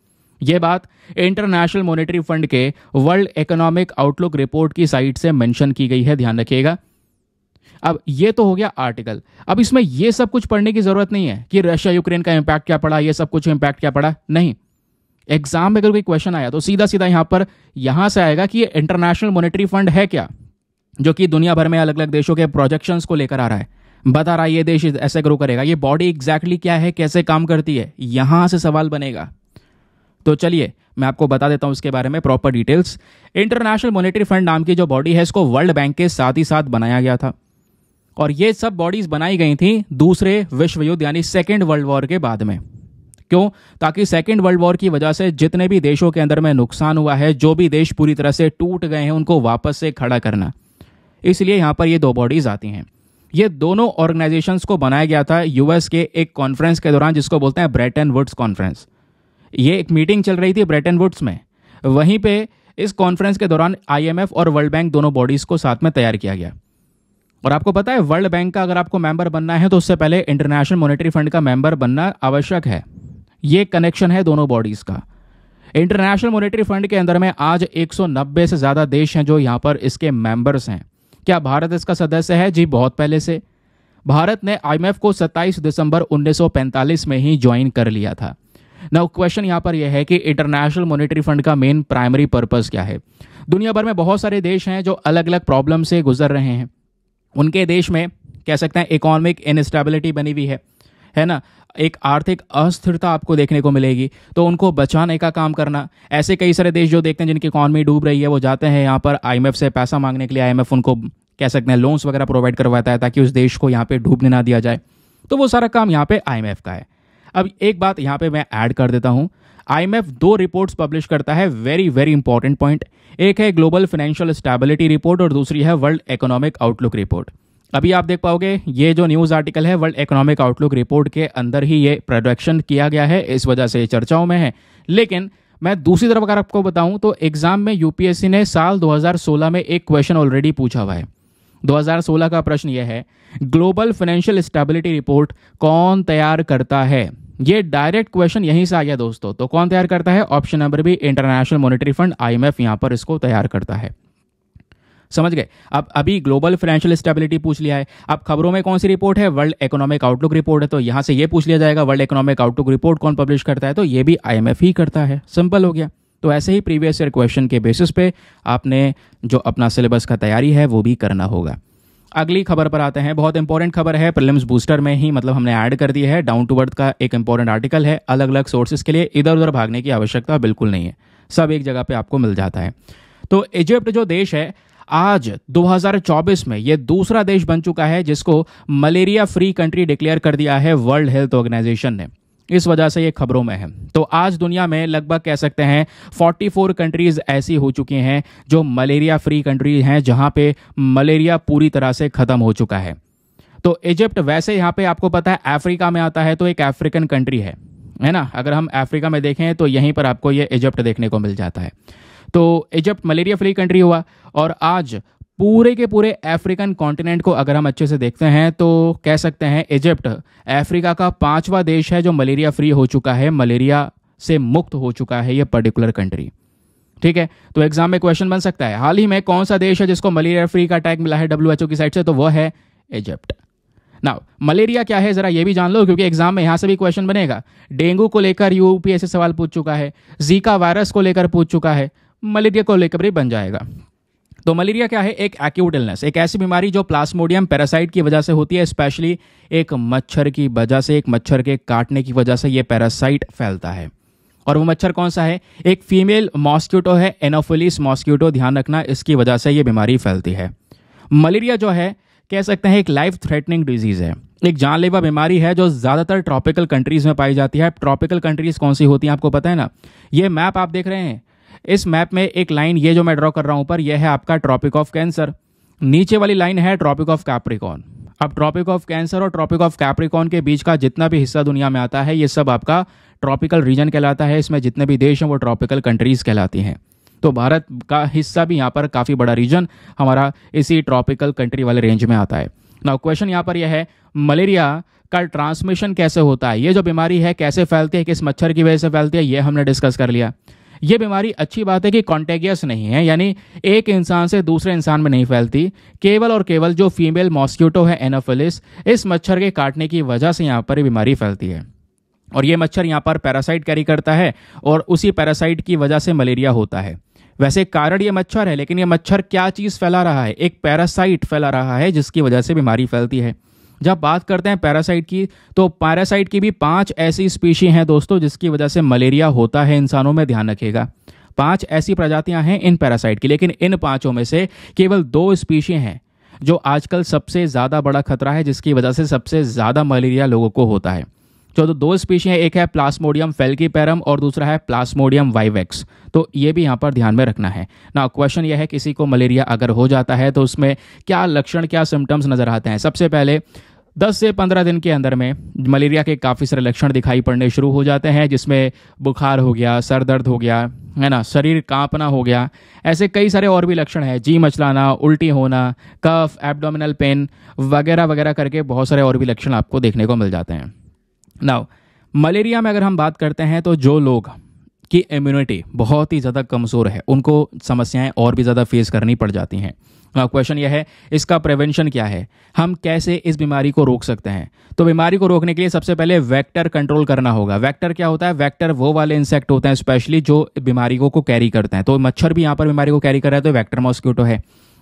ये बात इंटरनेशनल मॉनेटरी फंड के वर्ल्ड इकोनॉमिक आउटलुक रिपोर्ट की साइट से मेंशन की गई है ध्यान रखिएगा अब ये तो हो गया आर्टिकल अब इसमें ये सब कुछ पढ़ने की जरूरत नहीं है कि रशिया यूक्रेन का इंपैक्ट क्या पड़ा ये सब कुछ इंपैक्ट क्या पड़ा नहीं एग्जाम में अगर कोई क्वेश्चन आया तो सीधा सीधा यहां पर यहां से आएगा कि इंटरनेशनल मॉनेटरी फंड है क्या जो कि दुनिया भर में अलग अलग देशों के प्रोजेक्शंस को लेकर आ रहा है बता रहा है ये देश ऐसे ग्रो करेगा ये बॉडी एग्जैक्टली exactly क्या है कैसे काम करती है यहां से सवाल बनेगा तो चलिए मैं आपको बता देता हूं इसके बारे में proper details international monetary fund नाम की जो बॉडी है इसको वर्ल्ड बैंक के साथ ही साथ बनाया गया था और ये सब बॉडीज बनाई गई थी दूसरे विश्व युद्ध यानी सेकेंड वर्ल्ड वॉर के बाद में क्यों ताकि सेकेंड वर्ल्ड वॉर की वजह से जितने भी देशों के अंदर में नुकसान हुआ है जो भी देश पूरी तरह से टूट गए हैं उनको वापस से खड़ा करना इसलिए यहां पर ये दो बॉडीज आती हैं ये दोनों ऑर्गेनाइजेशंस को बनाया गया था यूएस के एक कॉन्फ्रेंस के दौरान जिसको बोलते हैं ब्रेटन वुड्स कॉन्फ्रेंस ये एक मीटिंग चल रही थी ब्रेटन वुड्स में वहीं पे इस कॉन्फ्रेंस के दौरान आईएमएफ और वर्ल्ड बैंक दोनों बॉडीज़ को साथ में तैयार किया गया और आपको पता है वर्ल्ड बैंक का अगर आपको मेंबर बनना है तो उससे पहले इंटरनेशनल मॉनेटरी फंड का मेंबर बनना आवश्यक है ये कनेक्शन है दोनों बॉडीज़ का इंटरनेशनल मॉनेटरी फंड के अंदर में आज 190 से ज़्यादा देश हैं जो यहां पर इसके मेंबर्स हैं क्या भारत इसका सदस्य है जी बहुत पहले से भारत ने आईएमएफ को 27 दिसंबर 1945 में ही ज्वाइन कर लिया था नाउ क्वेश्चन यहाँ पर यह है कि इंटरनेशनल मॉनेटरी फंड का मेन प्राइमरी पर्पज़ क्या है दुनिया भर में बहुत सारे देश हैं जो अलग अलग प्रॉब्लम से गुजर रहे हैं उनके देश में कह सकते हैं इकोनॉमिक इनस्टेबिलिटी बनी हुई है है ना एक आर्थिक अस्थिरता आपको देखने को मिलेगी तो उनको बचाने का काम करना ऐसे कई सारे देश जो देखते हैं जिनकी इकॉनमी डूब रही है वो जाते हैं यहाँ पर आईएमएफ से पैसा मांगने के लिए आईएमएफ उनको कह सकते हैं लोन्स वगैरह प्रोवाइड करवाता है ताकि उस देश को यहाँ पे डूबने ना दिया जाए तो वो सारा काम यहाँ पे आईएमएफ का है अब एक बात यहाँ पे मैं ऐड कर देता हूँ आईएमएफ दो रिपोर्ट्स पब्लिश करता है वेरी वेरी इंपॉर्टेंट पॉइंट एक है ग्लोबल फाइनेंशियल स्टेबिलिटी रिपोर्ट और दूसरी है वर्ल्ड इकोनॉमिक आउटलुक रिपोर्ट अभी आप देख पाओगे ये जो न्यूज़ आर्टिकल है वर्ल्ड इकोनॉमिक आउटलुक रिपोर्ट के अंदर ही ये प्रोडक्शन किया गया है इस वजह से चर्चाओं में है लेकिन मैं दूसरी तरफ अगर आपको बताऊं तो एग्जाम में यूपीएससी ने साल 2016 में एक क्वेश्चन ऑलरेडी पूछा हुआ है 2016 का प्रश्न यह है ग्लोबल फाइनेंशियल स्टेबिलिटी रिपोर्ट कौन तैयार करता है ये डायरेक्ट क्वेश्चन यहीं से आ गया दोस्तों तो कौन तैयार करता है option number B international monetary fund IMF यहां पर इसको तैयार करता है समझ गए अब अभी ग्लोबल फाइनेंशियल स्टेबिलिटी पूछ लिया है अब खबरों में कौन सी रिपोर्ट है वर्ल्ड इकोनॉमिक आउटलुक रिपोर्ट है तो यहां से यह पूछ लिया जाएगा वर्ल्ड इकोनॉमिक आउटलुक रिपोर्ट कौन पब्लिश करता है तो यह भी आईएमएफ ही करता है सिंपल हो गया तो ऐसे ही प्रीवियस ईयर क्वेश्चन के बेसिस पे आपने जो अपना सिलेबस का तैयारी है वो भी करना होगा अगली खबर पर आते हैं बहुत इंपॉर्टेंट खबर है प्रिलिम्स बूस्टर में ही मतलब हमने ऐड कर दी है डाउन टू वर्थ का एक इंपॉर्टेंट आर्टिकल है अलग अलग सोर्सेज के लिए इधर उधर भागने की आवश्यकता बिल्कुल नहीं है सब एक जगह पे आपको मिल जाता है तो इजिप्ट जो देश है आज 2024 में यह दूसरा देश बन चुका है जिसको मलेरिया फ्री कंट्री डिक्लेयर कर दिया है वर्ल्ड हेल्थ ऑर्गेनाइजेशन ने इस वजह से ये खबरों में है तो आज दुनिया में लगभग कह सकते हैं 44 कंट्रीज ऐसी हो चुकी हैं जो मलेरिया फ्री कंट्री हैं जहां पे मलेरिया पूरी तरह से ख़त्म हो चुका है तो इजिप्ट वैसे यहां पे आपको पता है अफ्रीका में आता है तो एक अफ्रीकन कंट्री है है ना अगर हम अफ्रीका में देखें तो यहीं पर आपको ये इजिप्ट देखने को मिल जाता है तो इजिप्ट मलेरिया फ्री कंट्री हुआ और आज पूरे के पूरे अफ्रीकन कॉन्टिनेंट को अगर हम अच्छे से देखते हैं तो कह सकते हैं इजिप्ट अफ्रीका का पांचवा देश है जो मलेरिया फ्री हो चुका है मलेरिया से मुक्त हो चुका है ये पर्टिकुलर कंट्री ठीक है तो एग्जाम में क्वेश्चन बन सकता है हाल ही में कौन सा देश है जिसको मलेरिया फ्री का अटैक मिला है डब्ल्यू की साइड से तो वह है इजिप्ट ना मलेरिया क्या है जरा ये भी जान लो क्योंकि एग्जाम में यहां से भी क्वेश्चन बनेगा डेंगू को लेकर यूपीएससी सवाल पूछ चुका है जीका वायरस को लेकर पूछ चुका है मलेरिया को लेकर भी बन जाएगा तो मलेरिया क्या है एक एक्यूट इलनेस एक ऐसी बीमारी जो प्लास्मोडियम पैरासाइट की वजह से होती है स्पेशली एक मच्छर की वजह से एक मच्छर के काटने की वजह से यह पैरासाइट फैलता है और वो मच्छर कौन सा है एक फीमेल मॉस्क्यूटो है एनोफिलिस मॉस्क्यूटो ध्यान रखना इसकी वजह से यह बीमारी फैलती है मलेरिया जो है कह सकते हैं एक लाइफ थ्रेटनिंग डिजीज़ है एक जानलेवा बीमारी है जो ज़्यादातर ट्रॉपिकल कंट्रीज़ में पाई जाती है ट्रॉपिकल कंट्रीज़ कौन सी होती हैं आपको पता है ना ये मैप आप देख रहे हैं इस मैप में एक लाइन ये जो मैं ड्रॉ कर रहा हूँ ऊपर यह है आपका ट्रॉपिक ऑफ कैंसर नीचे वाली लाइन है ट्रॉपिक ऑफ कैप्रिकॉन अब ट्रॉपिक ऑफ कैंसर और ट्रॉपिक ऑफ कैप्रिकॉन के बीच का जितना भी हिस्सा दुनिया में आता है ये सब आपका ट्रॉपिकल रीजन कहलाता है इसमें जितने भी देश हैं वो ट्रॉपिकल कंट्रीज कहलाती हैं तो भारत का हिस्सा भी यहाँ पर काफ़ी बड़ा रीजन हमारा इसी ट्रॉपिकल कंट्री वाले रेंज में आता है ना क्वेश्चन यहाँ पर यह है मलेरिया का ट्रांसमिशन कैसे होता है ये जो बीमारी है कैसे फैलती है किस मच्छर की वजह से फैलती है ये हमने डिस्कस कर लिया ये बीमारी अच्छी बात है कि कॉन्टेगियस नहीं है यानी एक इंसान से दूसरे इंसान में नहीं फैलती केवल और केवल जो फीमेल मॉस्क्यूटो है एनोफिलिस इस मच्छर के काटने की वजह से यहाँ पर यह बीमारी फैलती है और ये मच्छर यहाँ पर पैरासाइट कैरी करता है और उसी पैरासाइट की वजह से मलेरिया होता है वैसे कारण ये मच्छर है लेकिन ये मच्छर क्या चीज़ फैला रहा है एक पैरासाइट फैला रहा है जिसकी वजह से बीमारी फैलती है जब बात करते हैं पैरासाइट की तो पैरासाइट की भी पांच ऐसी स्पीशी हैं दोस्तों जिसकी वजह से मलेरिया होता है इंसानों में ध्यान रखेगा पांच ऐसी प्रजातियां हैं इन पैरासाइट की लेकिन इन पांचों में से केवल दो स्पीशी हैं जो आजकल सबसे ज़्यादा बड़ा खतरा है जिसकी वजह से सबसे ज़्यादा मलेरिया लोगों को होता है तो दो स्पीशी हैं एक है प्लास्मोडियम पैरम और दूसरा है प्लास्मोडियम वाइवेक्स तो ये भी यहाँ पर ध्यान में रखना है ना क्वेश्चन यह है किसी को मलेरिया अगर हो जाता है तो उसमें क्या लक्षण क्या सिम्टम्स नज़र आते हैं सबसे पहले दस से पंद्रह दिन के अंदर में मलेरिया के काफ़ी सारे लक्षण दिखाई पड़ने शुरू हो जाते हैं जिसमें बुखार हो गया सर दर्द हो गया है ना शरीर कांपना हो गया ऐसे कई सारे और भी लक्षण हैं जी मचलाना उल्टी होना कफ एब्डोमिनल पेन वगैरह वगैरह करके बहुत सारे और भी लक्षण आपको देखने को मिल जाते हैं नाउ मलेरिया में अगर हम बात करते हैं तो जो लोग की इम्यूनिटी बहुत ही ज़्यादा कमज़ोर है उनको समस्याएँ और भी ज़्यादा फेस करनी पड़ जाती हैं क्वेश्चन हाँ, यह है इसका प्रिवेंशन क्या है हम कैसे इस बीमारी को रोक सकते हैं तो बीमारी को रोकने के लिए सबसे पहले वेक्टर कंट्रोल करना होगा वेक्टर क्या होता है वेक्टर वो वाले इंसेक्ट होते हैं स्पेशली जो बीमारी को, को कैरी करते हैं तो मच्छर भी यहाँ पर बीमारी को कैरी कर रहा तो है तो वैक्टर मॉस्क्यूटो है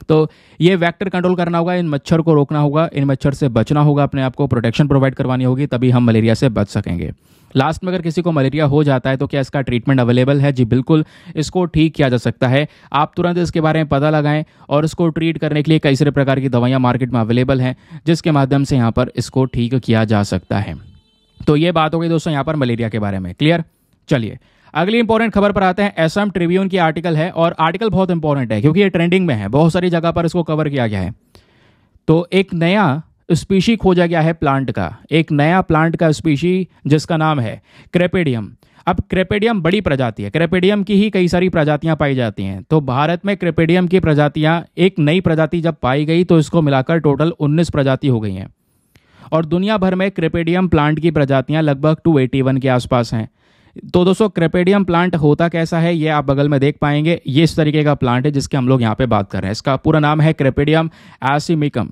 तो ये वैक्टर कंट्रोल करना होगा इन मच्छर को रोकना होगा इन मच्छर से बचना होगा अपने आप को प्रोटेक्शन प्रोवाइड करवानी होगी तभी हम मलेरिया से बच सकेंगे लास्ट में अगर किसी को मलेरिया हो जाता है तो क्या इसका ट्रीटमेंट अवेलेबल है जी बिल्कुल इसको ठीक किया जा सकता है आप तुरंत इसके बारे में पता लगाएं और इसको ट्रीट करने के लिए कई सारे प्रकार की दवाइयाँ मार्केट में अवेलेबल हैं जिसके माध्यम से यहाँ पर इसको ठीक किया जा सकता है तो ये बात हो गई दोस्तों यहाँ पर मलेरिया के बारे में क्लियर चलिए अगली इंपॉर्टेंट खबर पर आते हैं एम ट्रिब्यून की आर्टिकल है और आर्टिकल बहुत इंपॉर्टेंट है क्योंकि ये ट्रेंडिंग में है बहुत सारी जगह पर इसको कवर किया गया है तो एक नया स्पीशी खोजा गया है प्लांट का एक नया प्लांट का स्पीशी जिसका नाम है क्रेपेडियम अब क्रेपेडियम बड़ी प्रजाति है क्रेपेडियम की ही कई सारी प्रजातियां पाई जाती हैं तो भारत में क्रेपेडियम की प्रजातियां एक नई प्रजाति जब पाई गई तो इसको मिलाकर टोटल 19 प्रजाति हो गई हैं और दुनिया भर में क्रेपेडियम प्लांट की प्रजातियां लगभग 281 के आसपास हैं तो दोस्तों क्रेपेडियम प्लांट होता कैसा है ये आप बगल में देख पाएंगे ये इस तरीके का प्लांट है जिसके हम लोग यहाँ पे बात कर रहे हैं इसका पूरा नाम है क्रेपेडियम एसिमिकम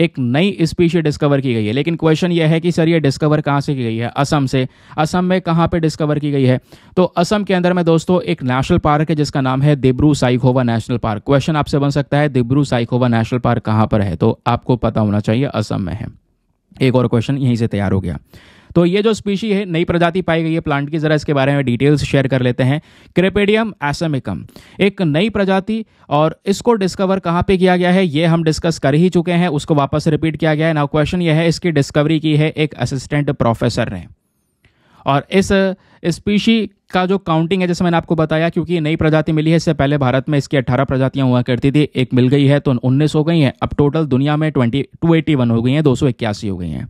एक नई स्पीशी डिस्कवर की गई है लेकिन क्वेश्चन यह है कि सर ये डिस्कवर कहाँ से की गई है असम से असम में कहाँ पे डिस्कवर की गई है तो असम के अंदर में दोस्तों एक नेशनल पार्क है जिसका नाम है Dibru Saikhowa national park question आपसे बन सकता है दिब्रू साइकोवा नेशनल पार्क कहाँ पर है तो आपको पता होना चाहिए असम में है एक और क्वेश्चन यहीं से तैयार हो गया तो ये जो स्पीशी है नई प्रजाति पाई गई है प्लांट की ज़रा इसके बारे में डिटेल्स शेयर कर लेते हैं क्रेपेडियम एसमिकम एक नई प्रजाति और इसको डिस्कवर कहाँ पे किया गया है ये हम डिस्कस कर ही चुके हैं उसको वापस रिपीट किया गया है नाउ क्वेश्चन यह है इसकी डिस्कवरी की है एक असिस्टेंट प्रोफेसर ने और इस स्पीशी का जो काउंटिंग है जैसे मैंने आपको बताया क्योंकि नई प्रजाति मिली है इससे पहले भारत में इसकी 18 प्रजातियां हुआ करती थी एक मिल गई है तो 19 हो गई हैं अब टोटल दुनिया में 20 281 हो गई हैं दो हो गई हैं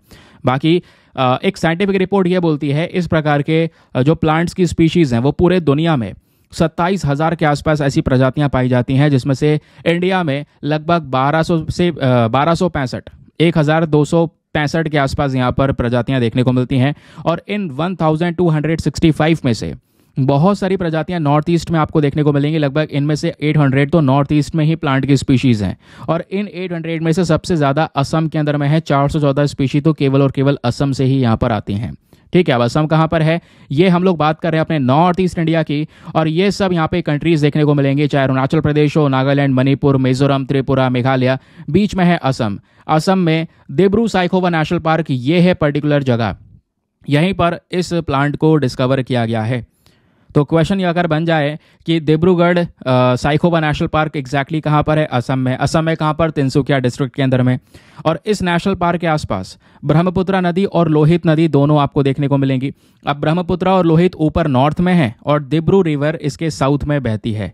बाकी एक साइंटिफिक रिपोर्ट ये बोलती है इस प्रकार के जो प्लांट्स की स्पीशीज़ हैं वो पूरे दुनिया में सत्ताईस हज़ार के आसपास ऐसी प्रजातियां पाई जाती हैं जिसमें से इंडिया में लगभग 1200 से बारह सौ पैंसठ एक हज़ार दो सौ पैंसठ के आसपास यहाँ पर प्रजातियां देखने को मिलती हैं और इन 1265 में से बहुत सारी प्रजातियां नॉर्थ ईस्ट में आपको देखने को मिलेंगी लगभग इनमें से 800 तो नॉर्थ ईस्ट में ही प्लांट की स्पीशीज़ हैं और इन 800 में से सबसे ज़्यादा असम के अंदर में है 414 स्पीशी तो केवल और केवल असम से ही यहां पर आती हैं ठीक है अब असम कहाँ पर है ये हम लोग बात कर रहे हैं अपने नॉर्थ ईस्ट इंडिया की और ये सब यहाँ पे कंट्रीज देखने को मिलेंगे चाहे अरुणाचल प्रदेश हो नागालैंड मणिपुर मिजोरम त्रिपुरा मेघालय बीच में है असम असम में देब्रू साइखोवा नेशनल पार्क ये है पर्टिकुलर जगह यहीं पर इस प्लांट को डिस्कवर किया गया है तो क्वेश्चन ये अगर बन जाए कि Dibrugarh Saikhowa national park exactly कहाँ पर है असम में असम में कहाँ पर तिनसुकिया डिस्ट्रिक्ट के अंदर में और इस नेशनल पार्क के आसपास ब्रह्मपुत्रा नदी और लोहित नदी दोनों आपको देखने को मिलेंगी अब ब्रह्मपुत्रा और लोहित ऊपर नॉर्थ में है और डिब्रू रिवर इसके साउथ में बहती है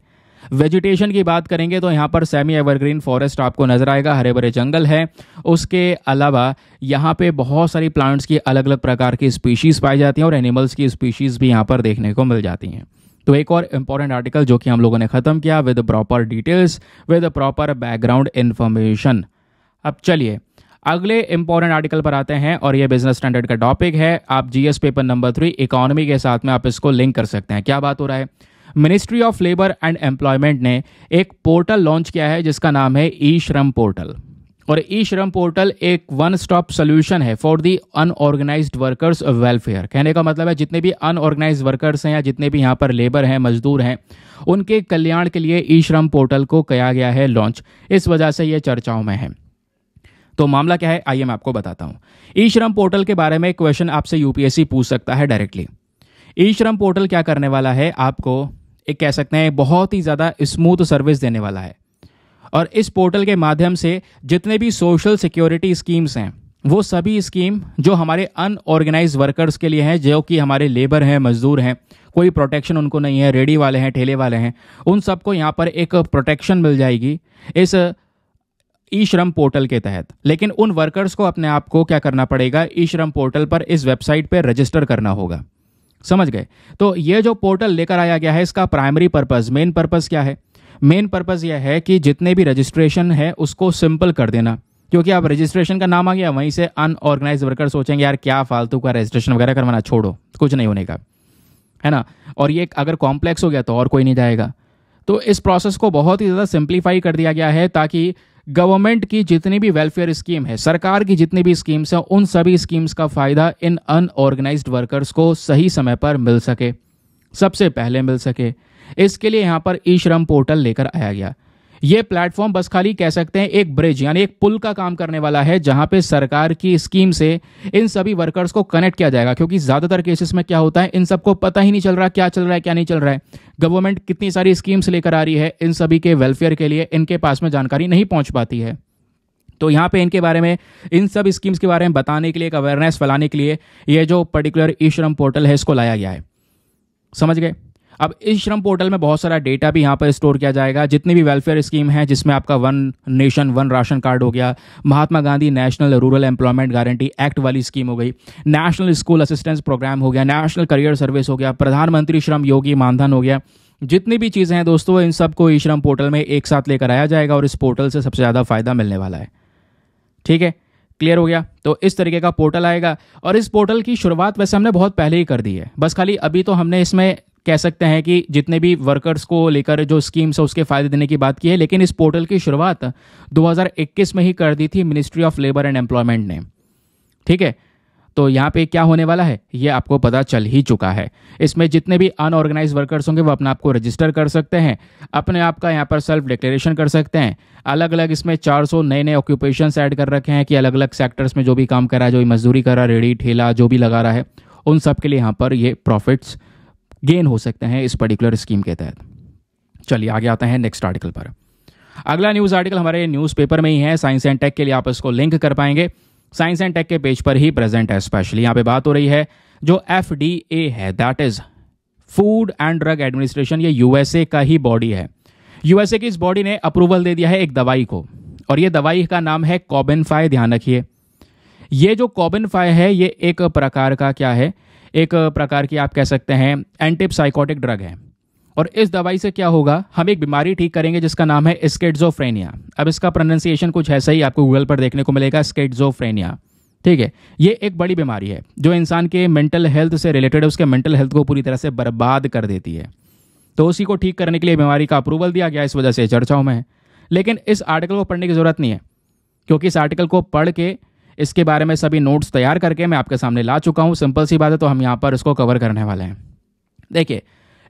वेजिटेशन की बात करेंगे तो यहाँ पर सेमी एवरग्रीन फॉरेस्ट आपको नज़र आएगा हरे भरे जंगल है उसके अलावा यहाँ पे बहुत सारी प्लांट्स की अलग अलग प्रकार की स्पीशीज़ पाई जाती हैं और एनिमल्स की स्पीशीज़ भी यहाँ पर देखने को मिल जाती हैं तो एक और इम्पॉर्टेंट आर्टिकल जो कि हम लोगों ने ख़त्म किया with proper details with proper background information अब चलिए अगले इंपॉर्टेंट आर्टिकल पर आते हैं और ये बिजनेस स्टैंडर्ड का टॉपिक है आप GS paper number three economy के साथ में आप इसको लिंक कर सकते हैं क्या बात हो रहा है ministry of labour and employment ने एक पोर्टल लॉन्च किया है जिसका नाम है ई श्रम पोर्टल और ई श्रम पोर्टल एक वन स्टॉप सोल्यूशन है for the unorganise workers welfare कहने का मतलब है जितने भी अनऑर्गेनाइज वर्कर्स हैं या जितने भी यहाँ पर लेबर हैं मजदूर हैं उनके कल्याण के लिए ई श्रम पोर्टल को किया गया है लॉन्च इस वजह से ये चर्चाओं में है तो मामला क्या है आइए मैं आपको बताता हूँ ई श्रम पोर्टल के बारे में क्वेश्चन आपसे यूपीएससी पूछ सकता है डायरेक्टली ई श्रम पोर्टल क्या करने वाला है आपको एक कह सकते हैं बहुत ही ज़्यादा स्मूथ सर्विस देने वाला है और इस पोर्टल के माध्यम से जितने भी सोशल सिक्योरिटी स्कीम्स हैं वो सभी स्कीम जो हमारे अनऑर्गेनाइज वर्कर्स के लिए हैं जो कि हमारे लेबर हैं मजदूर हैं कोई प्रोटेक्शन उनको नहीं है रेडी वाले हैं ठेले वाले हैं उन सबको यहाँ पर एक प्रोटेक्शन मिल जाएगी इस ई श्रम पोर्टल के तहत लेकिन उन वर्कर्स को अपने आप को क्या करना पड़ेगा ई श्रम पोर्टल पर इस वेबसाइट पर रजिस्टर करना होगा समझ गए तो ये जो पोर्टल लेकर आया गया है इसका प्राइमरी पर्पज़ मेन पर्पज़ क्या है मेन पर्पज़ यह है कि जितने भी रजिस्ट्रेशन है उसको सिंपल कर देना क्योंकि आप रजिस्ट्रेशन का नाम आ गया वहीं से अनऑर्गेनाइज वर्कर सोचेंगे यार क्या फालतू का रजिस्ट्रेशन वगैरह करवाना छोड़ो कुछ नहीं होने का है ना और ये अगर कॉम्प्लेक्स हो गया तो और कोई नहीं जाएगा तो इस प्रोसेस को बहुत ही ज़्यादा सिंप्लीफाई कर दिया गया है ताकि गवर्नमेंट की जितनी भी वेलफेयर स्कीम है सरकार की जितनी भी स्कीम्स हैं उन सभी स्कीम्स का फ़ायदा इन अनऑर्गेनाइज वर्कर्स को सही समय पर मिल सके सबसे पहले मिल सके इसके लिए यहाँ पर ई श्रम पोर्टल लेकर आया गया ये प्लेटफॉर्म बस खाली कह सकते हैं एक ब्रिज यानी एक पुल का काम करने वाला है जहां पे सरकार की स्कीम से इन सभी वर्कर्स को कनेक्ट किया जाएगा क्योंकि ज्यादातर केसेस में क्या होता है इन सबको पता ही नहीं चल रहा क्या चल रहा है क्या नहीं चल रहा है गवर्नमेंट कितनी सारी स्कीम्स लेकर आ रही है इन सभी के वेलफेयर के लिए इनके पास में जानकारी नहीं पहुंच पाती है तो यहाँ पे इनके बारे में इन सब स्कीम्स के बारे में बताने के लिए एक अवेयरनेस फैलाने के लिए ये जो पर्टिकुलर ई श्रम पोर्टल है इसको लाया गया है समझ गए अब इस श्रम पोर्टल में बहुत सारा डेटा भी यहाँ पर स्टोर किया जाएगा जितनी भी वेलफेयर स्कीम है जिसमें आपका one nation one ration card हो गया Mahatma Gandhi national rural employment guarantee act वाली स्कीम हो गई नेशनल स्कूल असिस्टेंस प्रोग्राम हो गया नेशनल करियर सर्विस हो गया प्रधानमंत्री श्रम योगी मानधन हो गया जितनी भी चीज़ें हैं दोस्तों इन सबको ई श्रम पोर्टल में एक साथ लेकर आया जाएगा और इस पोर्टल से सबसे ज़्यादा फायदा मिलने वाला है ठीक है क्लियर हो गया तो इस तरीके का पोर्टल आएगा और इस पोर्टल की शुरुआत वैसे हमने बहुत पहले ही कर दी है बस खाली अभी तो हमने इसमें कह सकते हैं कि जितने भी वर्कर्स को लेकर जो स्कीम्स है उसके फायदे देने की बात की है लेकिन इस पोर्टल की शुरुआत 2021 में ही कर दी थी ministry of labour and employment ने ठीक है तो यहाँ पे क्या होने वाला है ये आपको पता चल ही चुका है इसमें जितने भी अनऑर्गेनाइज वर्कर्स होंगे वो अपने आप को रजिस्टर कर सकते हैं अपने आप का यहाँ पर सेल्फ डिक्लेरेशन कर सकते हैं अलग अलग इसमें 400 नए नए ऑक्यूपेशन ऐड कर रखे हैं कि अलग अलग सेक्टर्स में जो भी काम कर रहा है जो भी मजदूरी कर रहा है रेडी ठेला जो भी लगा रहा है उन सब के लिए यहाँ पर ये प्रॉफिट्स गेन हो सकते हैं इस पर्टिकुलर स्कीम के तहत चलिए आगे आते हैं नेक्स्ट आर्टिकल पर अगला न्यूज़ आर्टिकल हमारे न्यूज़पेपर में ही है साइंस एंड टेक के लिए आप इसको लिंक कर पाएंगे साइंस एंड टेक के पेज पर ही प्रेजेंट है स्पेशली यहाँ पे बात हो रही है जो एफ है that is food and drug administration ये यूएसए का ही बॉडी है यूएसए की इस बॉडी ने अप्रूवल दे दिया है एक दवाई को और ये दवाई का नाम है कॉबिनफाई ध्यान रखिए ये जो कॉबिनफाई है ये एक प्रकार का क्या है एक प्रकार की आप कह सकते हैं एंटीपसाइकोटिक साइकोटिक ड्रग है और इस दवाई से क्या होगा हम एक बीमारी ठीक करेंगे जिसका नाम है स्केट्जोफ्रेनिया अब इसका प्रोनंसिएशन कुछ ऐसा ही आपको गूगल पर देखने को मिलेगा स्केट्जोफ्रेनिया ठीक है ये एक बड़ी बीमारी है जो इंसान के मेंटल हेल्थ से रिलेटेड है उसके मेंटल हेल्थ को पूरी तरह से बर्बाद कर देती है तो उसी को ठीक करने के लिए बीमारी का अप्रूवल दिया गया इस वजह से चर्चाओं में है लेकिन इस आर्टिकल को पढ़ने की ज़रूरत नहीं है क्योंकि इस आर्टिकल को पढ़ के इसके बारे में सभी नोट्स तैयार करके मैं आपके सामने ला चुका हूँ सिंपल सी बात है तो हम यहाँ पर इसको कवर करने वाले हैं देखिए